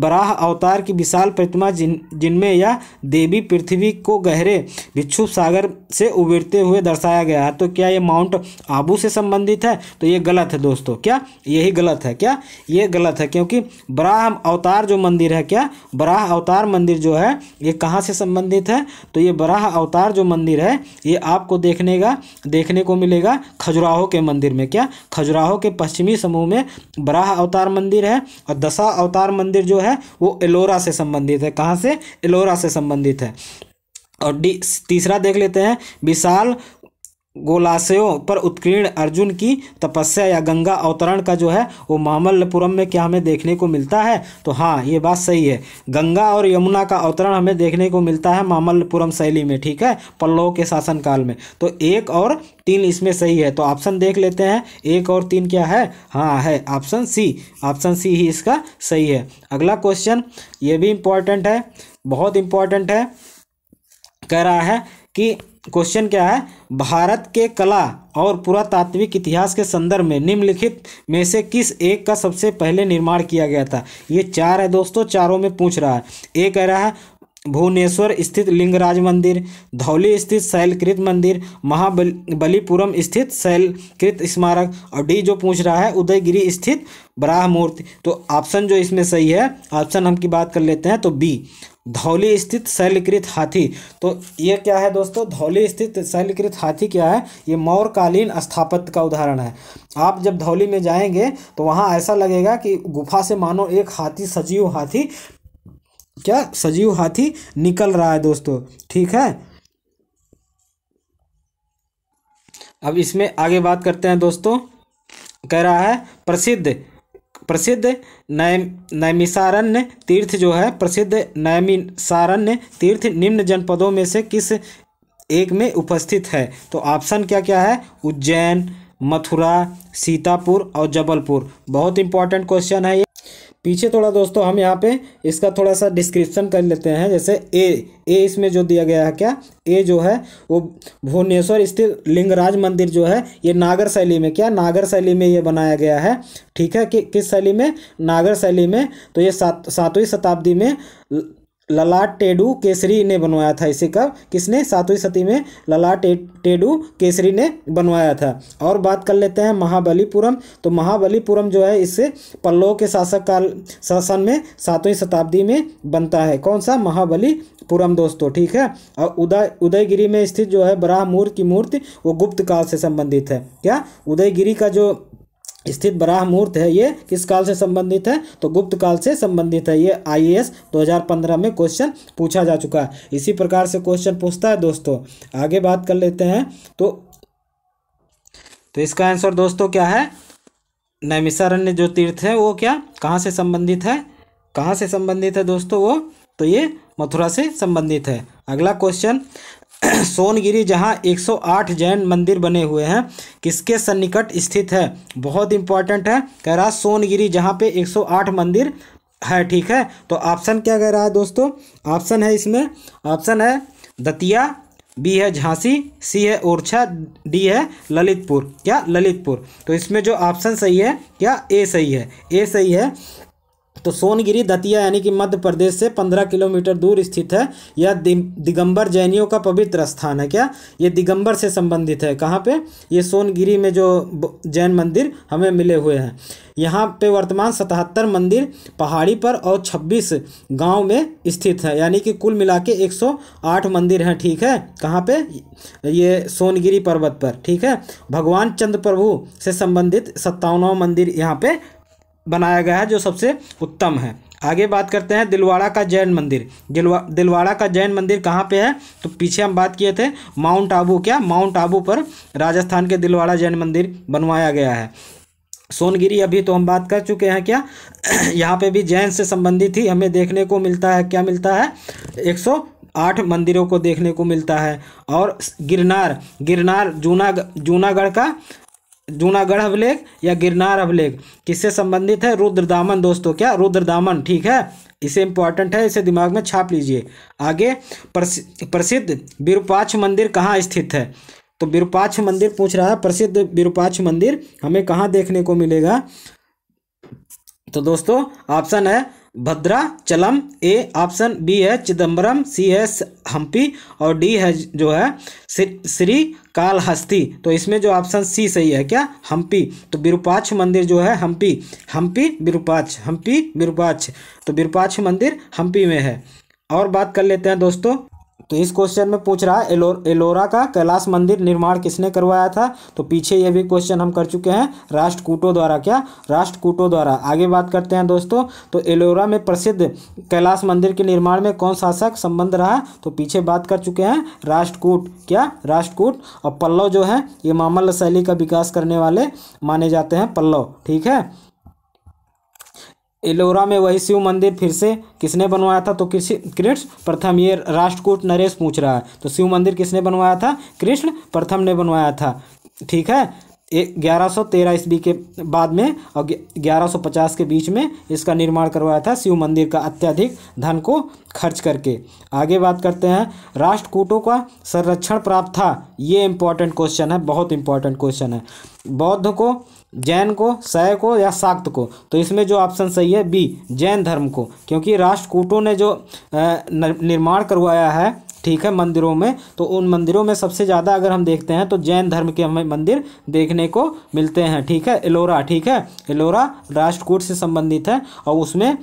बराह अवतार की विशाल प्रतिमा जिन जिनमें यह देवी पृथ्वी को गहरे भिक्षु सागर से उबरते हुए दर्शाया गया है तो क्या ये माउंट आबू से संबंधित है तो ये गलत है दोस्तों क्या यही गलत है क्या ये गलत है क्योंकि बराह अवतार जो मंदिर है क्या बराह अवतार मंदिर जो है ये कहाँ से संबंधित है तो ये बराह अवतार जो मंदिर है ये आपको देखने का देखने को मिलेगा खजुराहो के मंदिर में क्या खजुराहो के पश्चिमी समूह में बराह अवतार मंदिर है और दशा अवतार मंदिर जो है वो एलोरा से संबंधित है कहाँ से एलोरा से संबंधित है और डी तीसरा देख लेते हैं विशाल गोलाशयों पर उत्कीर्ण अर्जुन की तपस्या या गंगा अवतरण का जो है वो मामल्लपुरम में क्या हमें देखने को मिलता है तो हाँ ये बात सही है गंगा और यमुना का अवतरण हमें देखने को मिलता है मामल्लपुरम शैली में ठीक है पल्लवों के शासनकाल में तो एक और तीन इसमें सही है तो ऑप्शन देख लेते हैं एक और तीन क्या है हाँ है ऑप्शन सी ऑप्शन सी ही इसका सही है अगला क्वेश्चन ये भी इम्पॉर्टेंट है बहुत इम्पॉर्टेंट है कह रहा है कि क्वेश्चन क्या है भारत के कला और पुरातात्विक इतिहास के संदर्भ में निम्नलिखित में से किस एक का सबसे पहले निर्माण किया गया था ये चार है दोस्तों चारों में पूछ रहा है ए कह रहा है भुवनेश्वर स्थित लिंगराज मंदिर धौली स्थित शैलकृत मंदिर महाबलीपुरम स्थित शैलकृत स्मारक और डी जो पूछ रहा है उदयगिरी स्थित ब्राह मूर्ति तो ऑप्शन जो इसमें सही है ऑप्शन हम की बात कर लेते हैं तो बी धौली स्थित शैलकृत हाथी तो ये क्या है दोस्तों धौली स्थित शैलकृत हाथी क्या है ये मौर्यकालीन स्थापत्य का उदाहरण है आप जब धौली में जाएंगे तो वहाँ ऐसा लगेगा कि गुफा से मानो एक हाथी सजीव हाथी क्या सजीव हाथी निकल रहा है दोस्तों ठीक है अब इसमें आगे बात करते हैं दोस्तों कह रहा है प्रसिद्ध प्रसिद्ध नै नैमिसारण्य तीर्थ जो है प्रसिद्ध नैमिसारण्य तीर्थ निम्न जनपदों में से किस एक में उपस्थित है तो ऑप्शन क्या क्या है उज्जैन मथुरा सीतापुर और जबलपुर बहुत इंपॉर्टेंट क्वेश्चन है ये पीछे थोड़ा दोस्तों हम यहाँ पे इसका थोड़ा सा डिस्क्रिप्शन कर लेते हैं जैसे ए ए इसमें जो दिया गया है क्या ए जो है वो भुवनेश्वर स्थित लिंगराज मंदिर जो है ये नागर शैली में क्या नागर शैली में ये बनाया गया है ठीक है कि किस शैली में नागर शैली में तो ये सात सातवीं शताब्दी में ललाट टेडू केसरी ने बनवाया था इसे कब किसने सातवीं सती में ललाट टेडू केसरी ने बनवाया था और बात कर लेते हैं महाबलीपुरम तो महाबलीपुरम जो है इसे पल्लव के शासक काल शासन में सातवीं शताब्दी में बनता है कौन सा महाबलीपुरम दोस्तों ठीक है और उदय उदयगिरी में स्थित जो है ब्राह्मूर की मूर्ति वो गुप्त काल से संबंधित है क्या उदयगिरी का जो स्थित बराह मुहूर्त है ये किस काल से संबंधित है तो गुप्त काल से संबंधित है ये आईएएस 2015 में क्वेश्चन पूछा जा चुका है इसी प्रकार से क्वेश्चन पूछता है दोस्तों आगे बात कर लेते हैं तो तो इसका आंसर दोस्तों क्या है नैमिषारण्य जो तीर्थ है वो क्या कहाँ से संबंधित है कहाँ से संबंधित है दोस्तों वो तो ये मथुरा से संबंधित है अगला क्वेश्चन सोनगिरी जहाँ 108 जैन मंदिर बने हुए हैं किसके सन्निकट स्थित है बहुत इंपॉर्टेंट है कह रहा सोनगिरी जहाँ पे 108 मंदिर है ठीक है तो ऑप्शन क्या कह रहा है दोस्तों ऑप्शन है इसमें ऑप्शन है दतिया बी है झांसी सी है ओरछा डी है ललितपुर क्या ललितपुर तो इसमें जो ऑप्शन सही है क्या ए सही है ए सही है तो सोनगिरी दतिया यानी कि मध्य प्रदेश से 15 किलोमीटर दूर स्थित है यह दिगंबर जैनियों का पवित्र स्थान है क्या ये दिगंबर से संबंधित है कहाँ पे ये सोनगिरी में जो जैन मंदिर हमें मिले हुए हैं यहाँ पे वर्तमान सतहत्तर मंदिर पहाड़ी पर और 26 गांव में स्थित है यानी कि कुल मिला के एक मंदिर हैं ठीक है कहाँ पर ये सोनगिरी पर्वत पर ठीक है भगवान चंद्र प्रभु से संबंधित सत्तावनवा मंदिर यहाँ पर बनाया गया है जो सबसे उत्तम है आगे बात करते हैं दिलवाड़ा का जैन मंदिर दिलवा दिलवाड़ा का जैन मंदिर कहाँ पे है तो पीछे हम बात किए थे माउंट आबू क्या माउंट आबू पर राजस्थान के दिलवाड़ा जैन मंदिर बनवाया गया है सोनगिरी अभी तो हम बात कर चुके हैं क्या यहाँ पे भी जैन से संबंधित ही हमें देखने को मिलता है क्या मिलता है एक सौ आठ मंदिरों को देखने को मिलता है और गिरनार गिरनार जूना जूनागढ़ का जूनागढ़ अभिलेख या गिरनार अभिलेख किससे संबंधित है रुद्र दामन दोस्तों क्या रुद्र दामन ठीक है इसे इंपॉर्टेंट है इसे दिमाग में छाप लीजिए आगे प्रसिद्ध बिरुपाक्ष मंदिर कहाँ स्थित है तो बिरुपाक्ष मंदिर पूछ रहा है प्रसिद्ध बिरुपाक्ष मंदिर हमें कहाँ देखने को मिलेगा तो दोस्तों ऑप्शन है भद्रा चलम ए ऑप्शन बी है चिदम्बरम सी है हम्पी और डी है जो है श्री कालहस्ती तो इसमें जो ऑप्शन सी सही है क्या हम्पी तो विरूपाक्ष मंदिर जो है हम्पी हम्पी विरूपाक्ष हम्पी विरूपाक्ष तो विरूपाक्ष मंदिर हम्पी में है और बात कर लेते हैं दोस्तों तो इस क्वेश्चन में पूछ रहा है एलो, एलोरा का कैलाश मंदिर निर्माण किसने करवाया था तो पीछे ये भी क्वेश्चन हम कर चुके हैं राष्ट्रकूटों द्वारा क्या राष्ट्रकूटों द्वारा आगे बात करते हैं दोस्तों तो एलोरा में प्रसिद्ध कैलाश मंदिर के निर्माण में कौन शासक संबंध रहा तो पीछे बात कर चुके हैं राष्ट्रकूट क्या राष्ट्रकूट और पल्लव जो है ये मामल्ल शैली का विकास करने वाले माने जाते हैं पल्लव ठीक है एलोरा में वही शिव मंदिर फिर से किसने बनवाया था तो कृषि कृष्ण प्रथम ये राष्ट्रकूट नरेश पूछ रहा है तो शिव मंदिर किसने बनवाया था कृष्ण प्रथम ने बनवाया था ठीक है ग्यारह सौ तेरह ईस्वी के बाद में और ग्यारह सौ पचास के बीच में इसका निर्माण करवाया था शिव मंदिर का अत्यधिक धन को खर्च करके आगे बात करते हैं राष्ट्रकूटों का संरक्षण प्राप्त था ये इम्पॉर्टेंट क्वेश्चन है बहुत इम्पॉर्टेंट क्वेश्चन है बौद्ध को जैन को सय को या साक्त को तो इसमें जो ऑप्शन सही है बी जैन धर्म को क्योंकि राष्ट्रकूटों ने जो निर्माण करवाया है ठीक है मंदिरों में तो उन मंदिरों में सबसे ज़्यादा अगर हम देखते हैं तो जैन धर्म के हमें मंदिर देखने को मिलते हैं ठीक है एलोरा ठीक है एलोरा राष्ट्रकूट से संबंधित है और उसमें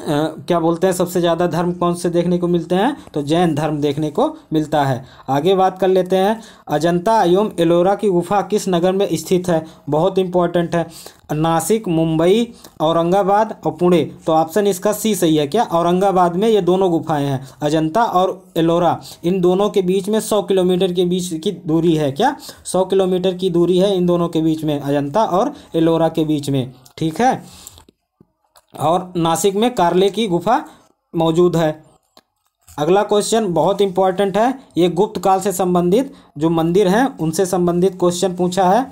क्या बोलते हैं सबसे ज़्यादा धर्म कौन से देखने को मिलते हैं तो जैन धर्म देखने को मिलता है आगे बात कर लेते हैं अजंता एवं एलोरा की गुफा किस नगर में स्थित है बहुत इंपॉर्टेंट है नासिक मुंबई औरंगाबाद और पुणे तो ऑप्शन इसका सी सही है क्या औरंगाबाद में ये दोनों गुफाएं हैं अजंता और एलोरा इन दोनों के बीच में सौ किलोमीटर के बीच की दूरी है क्या सौ किलोमीटर की दूरी है इन दोनों के बीच में अजंता और एलोरा के बीच में ठीक है और नासिक में कार्ले की गुफा मौजूद है अगला क्वेश्चन बहुत इंपॉर्टेंट है ये गुप्त काल से संबंधित जो मंदिर हैं उनसे संबंधित क्वेश्चन पूछा है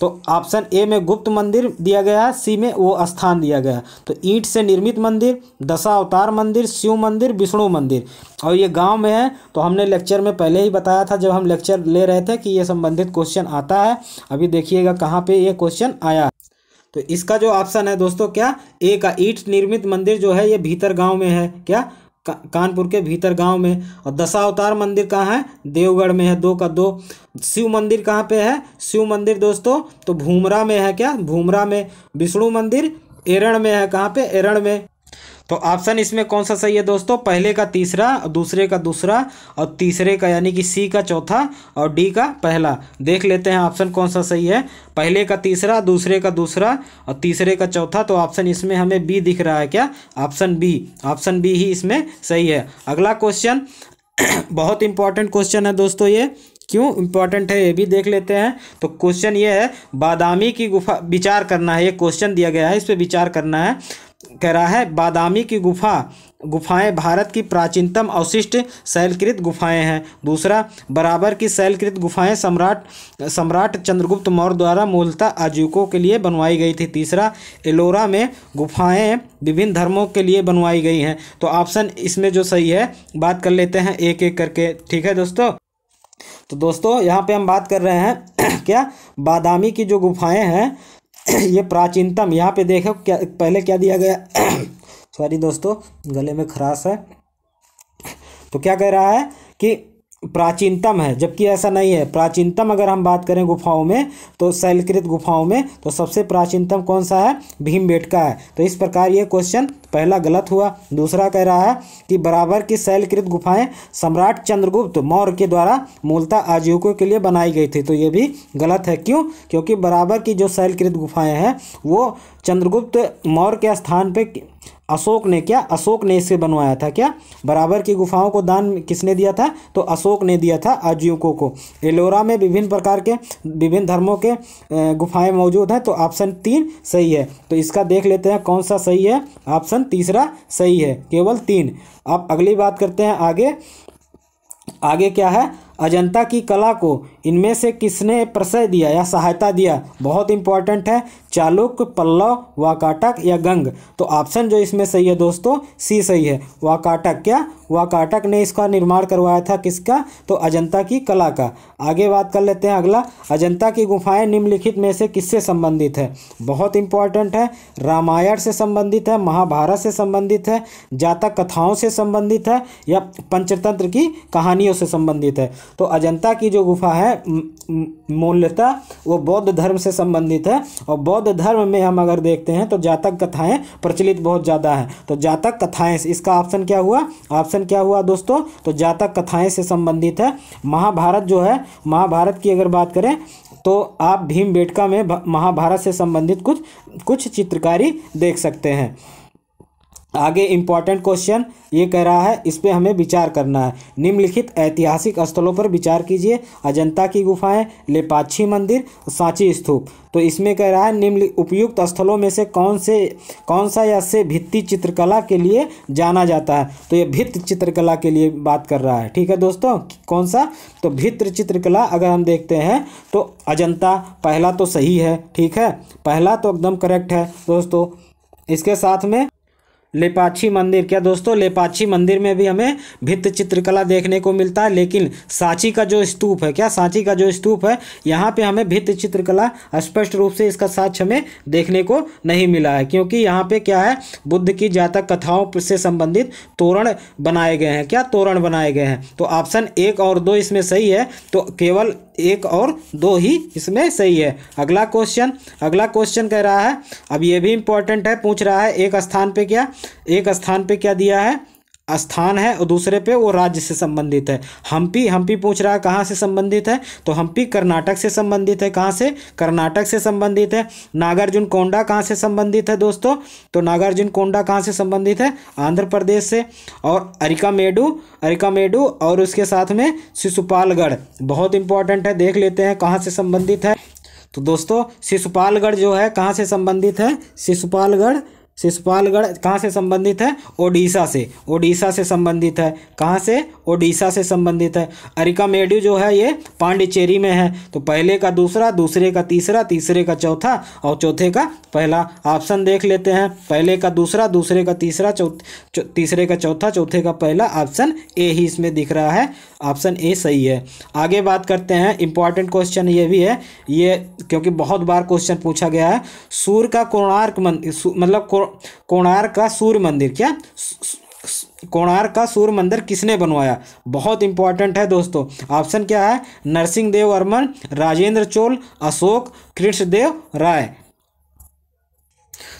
तो ऑप्शन ए में गुप्त मंदिर दिया गया है सी में वो स्थान दिया गया तो ईंट से निर्मित मंदिर दशा अवतार मंदिर शिव मंदिर विष्णु मंदिर और ये गांव में है तो हमने लेक्चर में पहले ही बताया था जब हम लेक्चर ले रहे थे कि ये संबंधित क्वेश्चन आता है अभी देखिएगा कहाँ पर ये क्वेश्चन आया तो इसका जो ऑप्शन है दोस्तों क्या ए का ईट निर्मित मंदिर जो है ये भीतर गांव में है क्या का, कानपुर के भीतर गांव में और दशावतार मंदिर कहाँ है देवगढ़ में है दो का दो शिव मंदिर कहाँ पे है शिव मंदिर दोस्तों तो भूमरा में है क्या भूमरा में विष्णु मंदिर एरण में है कहाँ पे एरण में तो ऑप्शन इसमें कौन सा सही है दोस्तों पहले का तीसरा दूसरे का दूसरा और तीसरे का यानी कि सी का चौथा और डी का पहला देख लेते हैं ऑप्शन कौन सा सही है पहले का तीसरा दूसरे का दूसरा और तीसरे का चौथा तो ऑप्शन इसमें हमें बी दिख रहा है क्या ऑप्शन बी ऑप्शन बी ही इसमें सही है अगला क्वेश्चन बहुत इंपॉर्टेंट क्वेश्चन है दोस्तों ये क्यों इंपॉर्टेंट है ये भी देख लेते हैं तो क्वेश्चन ये है बादामी की गुफा विचार करना है ये क्वेश्चन दिया गया है इस पर विचार करना है कह रहा है बादामी की गुफा गुफाएं भारत की प्राचीनतम अवशिष्ट शैलकृत गुफाएं हैं दूसरा बराबर की शैलकृत गुफाएं सम्राट सम्राट चंद्रगुप्त मौर्य द्वारा मूलतः आजीविकों के लिए बनवाई गई थी तीसरा एलोरा में गुफाएं विभिन्न धर्मों के लिए बनवाई गई हैं तो ऑप्शन इसमें जो सही है बात कर लेते हैं एक एक करके ठीक है दोस्तों तो दोस्तों यहाँ पे हम बात कर रहे हैं क्या बादामी की जो गुफाएं हैं ये प्राचीनतम यहाँ पे देखो क्या पहले क्या दिया गया सॉरी दोस्तों गले में खराश है तो क्या कह रहा है कि प्राचीनतम है जबकि ऐसा नहीं है प्राचीनतम अगर हम बात करें गुफाओं में तो शैलकृत गुफाओं में तो सबसे प्राचीनतम कौन सा है भीमबेट का है तो इस प्रकार ये क्वेश्चन पहला गलत हुआ दूसरा कह रहा है कि बराबर की शैलकृत गुफाएं सम्राट चंद्रगुप्त मौर्य के द्वारा मूलतः आजीविकों के लिए बनाई गई थी तो ये भी गलत है क्यों क्योंकि बराबर की जो शैलकृत गुफाएँ हैं वो चंद्रगुप्त मौर्य के स्थान पर अशोक ने क्या अशोक ने इसे बनवाया था क्या बराबर की गुफाओं को दान किसने दिया था तो अशोक ने दिया था आजीविकों को एलोरा में विभिन्न प्रकार के विभिन्न धर्मों के गुफाएं मौजूद हैं तो ऑप्शन तीन सही है तो इसका देख लेते हैं कौन सा सही है ऑप्शन तीसरा सही है केवल तीन अब अगली बात करते हैं आगे आगे क्या है अजंता की कला को इनमें से किसने प्रशय दिया या सहायता दिया बहुत इंपॉर्टेंट है चालुक्य पल्लव वाकाटक या गंग तो ऑप्शन जो इसमें सही है दोस्तों सी सही है वाकाटक क्या वाकाटक ने इसका निर्माण करवाया था किसका तो अजंता की कला का आगे बात कर लेते हैं अगला अजंता की गुफाएं निम्नलिखित में से किससे संबंधित है बहुत इंपॉर्टेंट है रामायण से संबंधित है महाभारत से संबंधित है जातक कथाओं से संबंधित है या पंचतंत्र की कहानियों से संबंधित है तो अजंता की जो गुफा है मूल्यता वो बौद्ध धर्म से संबंधित है और बौद्ध बौद्ध धर्म में हम अगर देखते हैं तो जातक कथाएं प्रचलित बहुत ज़्यादा है तो जातक कथाएं इसका ऑप्शन क्या हुआ ऑप्शन क्या हुआ दोस्तों तो जातक कथाएं से संबंधित है महाभारत जो है महाभारत की अगर बात करें तो आप भीम बेटका में महाभारत से संबंधित कुछ कुछ चित्रकारी देख सकते हैं आगे इम्पॉर्टेंट क्वेश्चन ये कह रहा है इस पर हमें विचार करना है निम्नलिखित ऐतिहासिक स्थलों पर विचार कीजिए अजंता की गुफाएं लेपाची मंदिर सांची स्तूप तो इसमें कह रहा है निम्न उपयुक्त स्थलों में से कौन से कौन सा या से भित्ति चित्रकला के लिए जाना जाता है तो ये भित्त चित्रकला के लिए बात कर रहा है ठीक है दोस्तों कौन सा तो भित्र चित्रकला अगर हम देखते हैं तो अजंता पहला तो सही है ठीक है पहला तो एकदम करेक्ट है दोस्तों इसके साथ में लेपाक्षी मंदिर क्या दोस्तों लेपाक्षी मंदिर में भी हमें भित्त चित्रकला देखने को मिलता है लेकिन सांची का जो स्तूप है क्या सांची का जो स्तूप है यहाँ पे हमें भित्त चित्रकला स्पष्ट रूप से इसका साक्ष हमें देखने को नहीं मिला है क्योंकि यहाँ पे क्या है बुद्ध की जातक कथाओं से संबंधित तोरण बनाए गए हैं क्या तोरण बनाए गए हैं तो ऑप्शन एक और दो इसमें सही है तो केवल एक और दो ही इसमें सही है अगला क्वेश्चन अगला क्वेश्चन कह रहा है अब ये भी इंपॉर्टेंट है पूछ रहा है एक स्थान पे क्या एक स्थान पे क्या दिया है स्थान है और दूसरे पे वो राज्य से संबंधित है हम्पी हम्पी पूछ रहा है कहाँ से संबंधित है तो हम्पी कर्नाटक से संबंधित है कहाँ से कर्नाटक से संबंधित है नागार्जुन कोंडा कहाँ से संबंधित है दोस्तों तो नागार्जुन कोंडा कहाँ से संबंधित है आंध्र प्रदेश से और अरिकामेडू अरिकामेडू और उसके साथ में शिशुपालगढ़ बहुत इंपॉर्टेंट है देख लेते हैं कहाँ से संबंधित है तो दोस्तों शिशुपालगढ़ जो है कहाँ से संबंधित है शिशुपालगढ़ शिशुपालगढ़ कहाँ से संबंधित है ओडिशा से ओडिशा से संबंधित है कहाँ से ओडिशा से संबंधित है अरिका मेड्यू जो है ये पांडिचेरी में है तो पहले का दूसरा दूसरे का तीसरा तीसरे का चौथा और चौथे का पहला ऑप्शन देख लेते हैं पहले का दूसरा दूसरे का तीसरा तीसरे का चौथा चौथे का पहला ऑप्शन ए ही इसमें दिख रहा है ऑप्शन ए सही है आगे बात करते हैं इंपॉर्टेंट क्वेश्चन ये भी है ये क्योंकि बहुत बार क्वेश्चन पूछा गया है सूर्य का कोणार्क मतलब कोणार्क का सूर्य मंदिर क्या कोणार्क का सूर्य मंदिर किसने बनवाया बहुत इंपॉर्टेंट है दोस्तों ऑप्शन क्या है नरसिंह देव वर्मन राजेंद्र चोल अशोक कृष्णदेव राय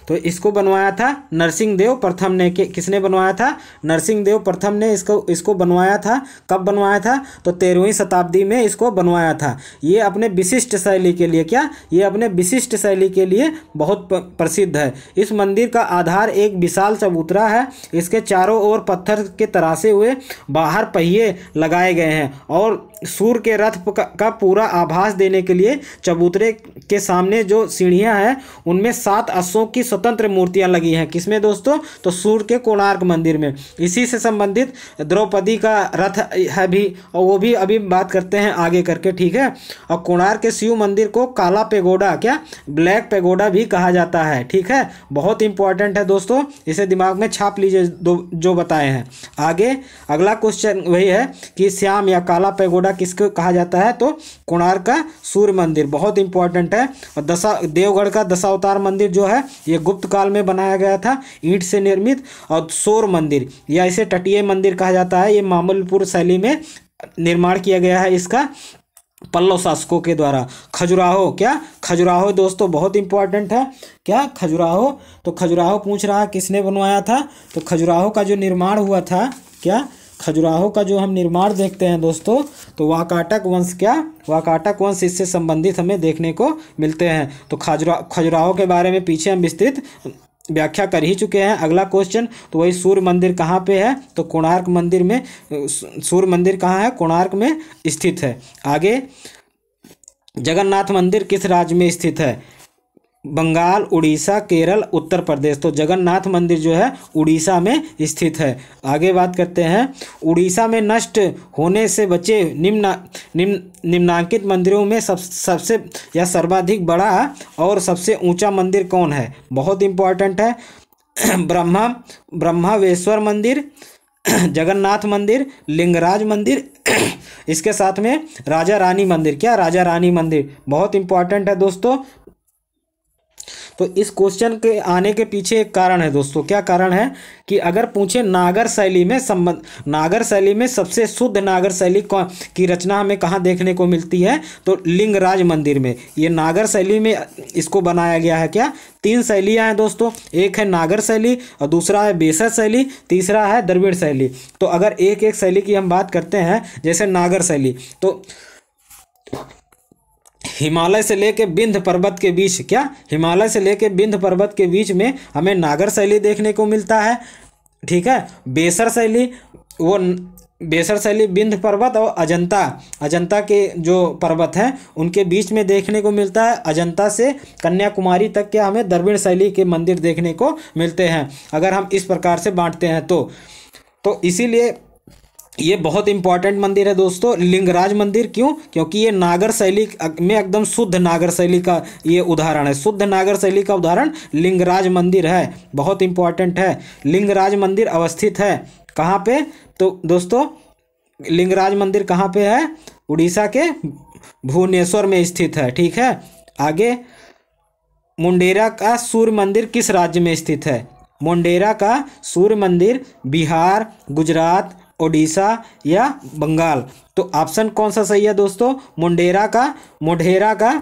तो इसको बनवाया था नरसिंह देव प्रथम ने किसने बनवाया था नरसिंह देव प्रथम ने इसको इसको बनवाया था कब बनवाया था तो तेरहवीं शताब्दी में इसको बनवाया था ये अपने विशिष्ट शैली के लिए क्या ये अपने विशिष्ट शैली के लिए बहुत प्रसिद्ध है इस मंदिर का आधार एक विशाल चबूतरा है इसके चारों ओर पत्थर के तरासे हुए बाहर पहिए लगाए गए हैं और सूर्य के रथ का पूरा आभास देने के लिए चबूतरे के सामने जो सीढ़ियां हैं उनमें सात अश्वों की स्वतंत्र मूर्तियां लगी हैं किसमें दोस्तों तो सूर्य के कोणार्क मंदिर में इसी से संबंधित द्रौपदी का रथ है भी और वो भी अभी बात करते हैं आगे करके ठीक है और कोणार्क के शिव मंदिर को काला पेगोडा क्या ब्लैक पेगोडा भी कहा जाता है ठीक है बहुत इंपॉर्टेंट है दोस्तों इसे दिमाग में छाप लीजिए जो बताए हैं आगे अगला क्वेश्चन वही है कि श्याम या काला पेगोडा किसको कहा जाता है तो कोणार्क का सूर्य मंदिर बहुत इंपॉर्टेंट है और दशा देवगढ़ का दशावतार मंदिर जो है ये गुप्त काल में बनाया गया था ईंट से निर्मित और सोर मंदिर या इसे तटीय मंदिर कहा जाता है ये मामलपुर शैली में निर्माण किया गया है इसका पल्लव शासकों के द्वारा खजुराहो क्या खजुराहो दोस्तों बहुत इंपॉर्टेंट है क्या खजुराहो तो खजुराहो पूछ रहा किसने बनवाया था तो खजुराहो का जो निर्माण हुआ था क्या खजुराहो का जो हम निर्माण देखते हैं दोस्तों तो वाकाटक वंश क्या वाकाटक वंश इससे संबंधित हमें देखने को मिलते हैं तो खजुरा खजुराहो के बारे में पीछे हम विस्तृत व्याख्या कर ही चुके हैं अगला क्वेश्चन तो वही सूर्य मंदिर कहाँ पे है तो कोणार्क मंदिर में सूर्य मंदिर कहाँ है कोणार्क में स्थित है आगे जगन्नाथ मंदिर किस राज्य में स्थित है बंगाल उड़ीसा केरल उत्तर प्रदेश तो जगन्नाथ मंदिर जो है उड़ीसा में स्थित है आगे बात करते हैं उड़ीसा में नष्ट होने से बचे निम्न निम्न निम्नांकित मंदिरों में सब सबसे या सर्वाधिक बड़ा और सबसे ऊंचा मंदिर कौन है बहुत इंपॉर्टेंट है ब्रह्मा ब्रह्मावेश्वर मंदिर जगन्नाथ मंदिर लिंगराज मंदिर इसके साथ में राजा रानी मंदिर क्या राजा रानी मंदिर बहुत इंपॉर्टेंट है दोस्तों तो इस क्वेश्चन के आने के पीछे एक कारण है दोस्तों क्या कारण है कि अगर पूछे नागर शैली में संबंध नागर शैली में सबसे शुद्ध नागर शैली की रचना हमें कहाँ देखने को मिलती है तो लिंगराज मंदिर में ये नागर शैली में इसको बनाया गया है क्या तीन शैलियाँ हैं दोस्तों एक है नागर शैली और दूसरा है बेसर शैली तीसरा है द्रविड़ शैली तो अगर एक एक शैली की हम बात करते हैं जैसे नागर शैली तो हिमालय से लेके बिंध पर्वत के बीच क्या हिमालय से लेके बिंध पर्वत के बीच में हमें नागर शैली देखने को मिलता है ठीक है बेसर शैली वो बेसर शैली बिंध पर्वत और अजंता अजंता के जो पर्वत हैं उनके बीच में देखने को मिलता है अजंता से कन्याकुमारी तक के हमें द्रविड़ शैली के मंदिर देखने को मिलते हैं अगर हम इस प्रकार से बांटते हैं तो तो इसीलिए ये बहुत इंपॉर्टेंट मंदिर है दोस्तों लिंगराज मंदिर क्यों क्योंकि ये नागर शैली में एकदम शुद्ध नागर शैली का ये उदाहरण है शुद्ध नागर शैली का उदाहरण लिंगराज मंदिर है बहुत इंपॉर्टेंट है लिंगराज मंदिर अवस्थित है कहाँ पे तो दोस्तों लिंगराज मंदिर कहाँ पे है उड़ीसा के भुवनेश्वर में स्थित है ठीक है आगे मुंडेरा का सूर्य मंदिर किस राज्य में स्थित है मुंडेरा का सूर्य मंदिर बिहार गुजरात ओडिशा या बंगाल तो ऑप्शन कौन सा सही है दोस्तों मुंडेरा का मोढेरा का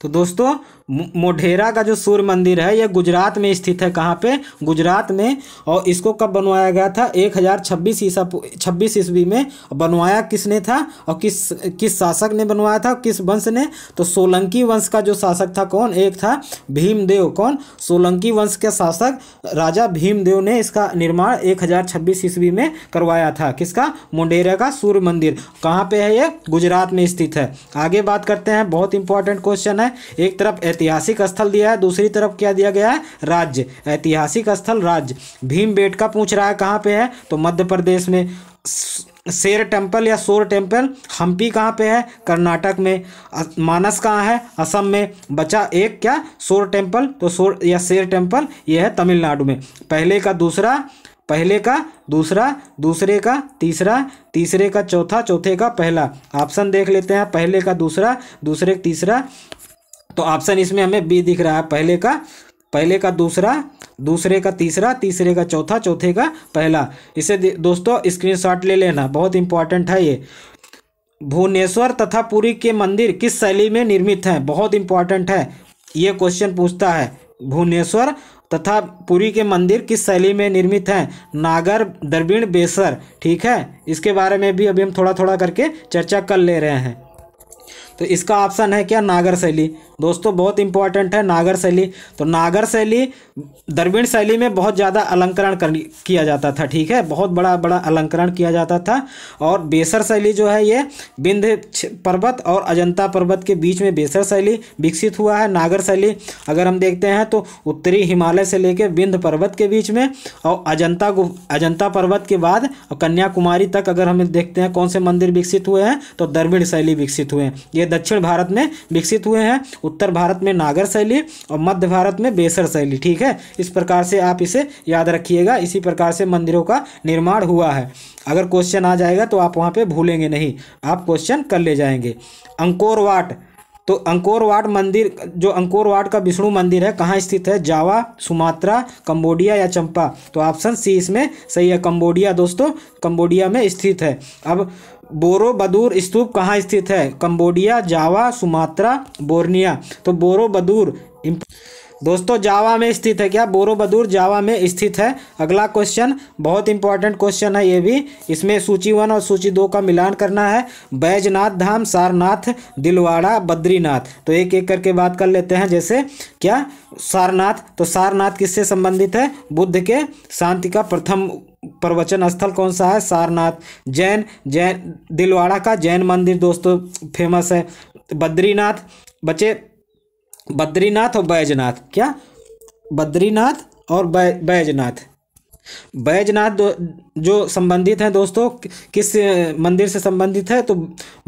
तो दोस्तों मोढेरा का जो सूर्य मंदिर है यह गुजरात में स्थित है कहाँ पे गुजरात में और इसको कब बनवाया गया था एक हज़ार छब्बीस ईसा छब्बीस ईस्वी में बनवाया किसने था और किस किस शासक ने बनवाया था किस वंश ने तो सोलंकी वंश का जो शासक था कौन एक था भीमदेव कौन सोलंकी वंश के शासक राजा भीमदेव ने इसका निर्माण एक हज़ार छब्बीस ईस्वी में करवाया था किसका मोढेरा का सूर्य मंदिर कहाँ पे है यह गुजरात में स्थित है आगे बात करते हैं बहुत इंपॉर्टेंट क्वेश्चन है एक तरफ ऐतिहासिक स्थल दिया है दूसरी तरफ क्या दिया गया है राज्य ऐतिहासिक स्थल राज्य भीम बेट का पूछ रहा है कहाँ पे है तो मध्य प्रदेश में शेर टेम्पल या सोर टेम्पल हम्पी कहाँ पे है कर्नाटक में मानस कहाँ है असम में बचा एक क्या सोर टेम्पल तो सोर या शेर टेम्पल ये है तमिलनाडु में पहले का दूसरा पहले का दूसरा दूसरे का तीसरा तीसरे का चौथा चौथे का पहला ऑप्शन देख लेते हैं पहले का दूसरा दूसरे का तीसरा तो ऑप्शन इसमें हमें बी दिख रहा है पहले का पहले का दूसरा दूसरे का तीसरा तीसरे का चौथा चौथे का पहला इसे दोस्तों स्क्रीनशॉट ले लेना बहुत इंपॉर्टेंट है ये भुवनेश्वर तथा पुरी के मंदिर किस शैली में निर्मित हैं बहुत इंपॉर्टेंट है ये क्वेश्चन पूछता है भुवनेश्वर तथा पुरी के मंदिर किस शैली में निर्मित हैं नागर दरबीण बेसर ठीक है इसके बारे में भी अभी हम थोड़ा थोड़ा करके चर्चा कर ले रहे हैं तो इसका ऑप्शन है क्या नागर शैली दोस्तों बहुत इंपॉर्टेंट है नागर शैली तो नागर शैली द्रविड़ शैली में बहुत ज़्यादा अलंकरण कर किया जाता था ठीक है बहुत बड़ा बड़ा अलंकरण किया जाता था और बेसर शैली जो है ये विंध्य पर्वत और अजंता पर्वत के बीच में बेसर शैली विकसित हुआ है नागर शैली अगर हम देखते हैं तो उत्तरी हिमालय से लेकर विंध्य पर्वत के बीच में और अजंता अजंता पर्वत के बाद कन्याकुमारी तक अगर हम देखते हैं कौन से मंदिर विकसित हुए हैं तो द्रविड़ शैली विकसित हुए हैं ये दक्षिण भारत में विकसित हुए हैं उत्तर भारत में नागर शैली और मध्य भारत में बेसर शैली ठीक है इस प्रकार से आप इसे याद रखिएगा इसी प्रकार से मंदिरों का निर्माण हुआ है अगर क्वेश्चन आ जाएगा तो आप वहाँ पर भूलेंगे नहीं आप क्वेश्चन कर ले जाएंगे अंकोरवाट तो अंकोरवाट मंदिर जो अंकोरवाट का विष्णु मंदिर है कहाँ स्थित है जावा सुमात्रा कंबोडिया या चंपा तो ऑप्शन सी इसमें सही है कंबोडिया दोस्तों कंबोडिया में स्थित है अब बोरो बदूर स्तूप कहाँ स्थित है कंबोडिया जावा सुमात्रा बोर्निया तो बोरो बदूर दोस्तों जावा में स्थित है क्या बोरोबदूर जावा में स्थित है अगला क्वेश्चन बहुत इंपॉर्टेंट क्वेश्चन है ये भी इसमें सूची वन और सूची दो का मिलान करना है बैजनाथ धाम सारनाथ दिलवाड़ा बद्रीनाथ तो एक एक करके बात कर लेते हैं जैसे क्या सारनाथ तो सारनाथ किससे संबंधित है बुद्ध के शांति का प्रथम प्रवचन स्थल कौन सा है सारनाथ जैन जैन दिलवाड़ा का जैन मंदिर दोस्तों फेमस है बद्रीनाथ बचे बद्रीनाथ और बैजनाथ क्या बद्रीनाथ और बै बैजनाथ बैजनाथ जो संबंधित हैं दोस्तों किस मंदिर से संबंधित है तो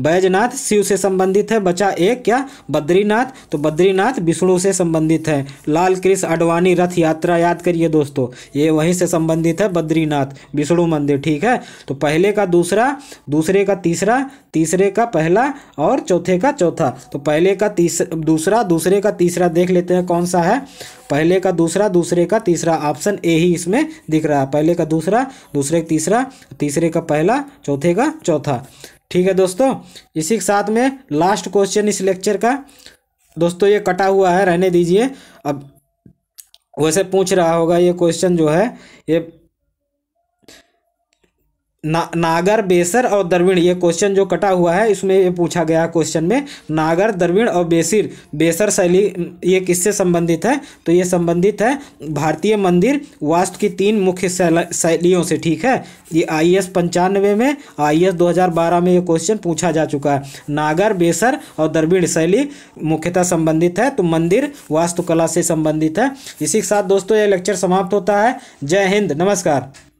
बैजनाथ शिव से संबंधित है बचा एक क्या बद्रीनाथ तो बद्रीनाथ विष्णु से संबंधित है लाल कृष्ण अडवाणी रथ यात्रा याद करिए दोस्तों ये वहीं से संबंधित है बद्रीनाथ विष्णु मंदिर ठीक है तो पहले का दूसरा दूसरे का तीसरा तीसरे का पहला और चौथे का चौथा तो पहले का तीसरा दूसरा दूसरे का तीसरा देख लेते हैं कौन सा है पहले का दूसरा दूसरे का तीसरा ऑप्शन ए ही इसमें दिख रहा है पहले का दूसरा दूसरे दूसरे का तीसरा तीसरे का पहला चौथे का चौथा ठीक है दोस्तों इसी के साथ में लास्ट क्वेश्चन इस लेक्चर का दोस्तों ये कटा हुआ है रहने दीजिए अब वैसे पूछ रहा होगा ये क्वेश्चन जो है ये ना नागर बेसर और दरविण ये क्वेश्चन जो कटा हुआ है इसमें ये पूछा गया क्वेश्चन में नागर दरविण और बेसिर बेसर शैली ये किससे संबंधित है तो ये संबंधित है भारतीय मंदिर वास्तु की तीन मुख्य शैलियों से ठीक है ये आई एस पंचानवे में आई एस दो हज़ार बारह में ये क्वेश्चन पूछा जा चुका है नागर बेसर और दरविण शैली मुख्यतः संबंधित है तो मंदिर वास्तुकला से संबंधित है इसी के साथ दोस्तों ये लेक्चर समाप्त होता है जय हिंद नमस्कार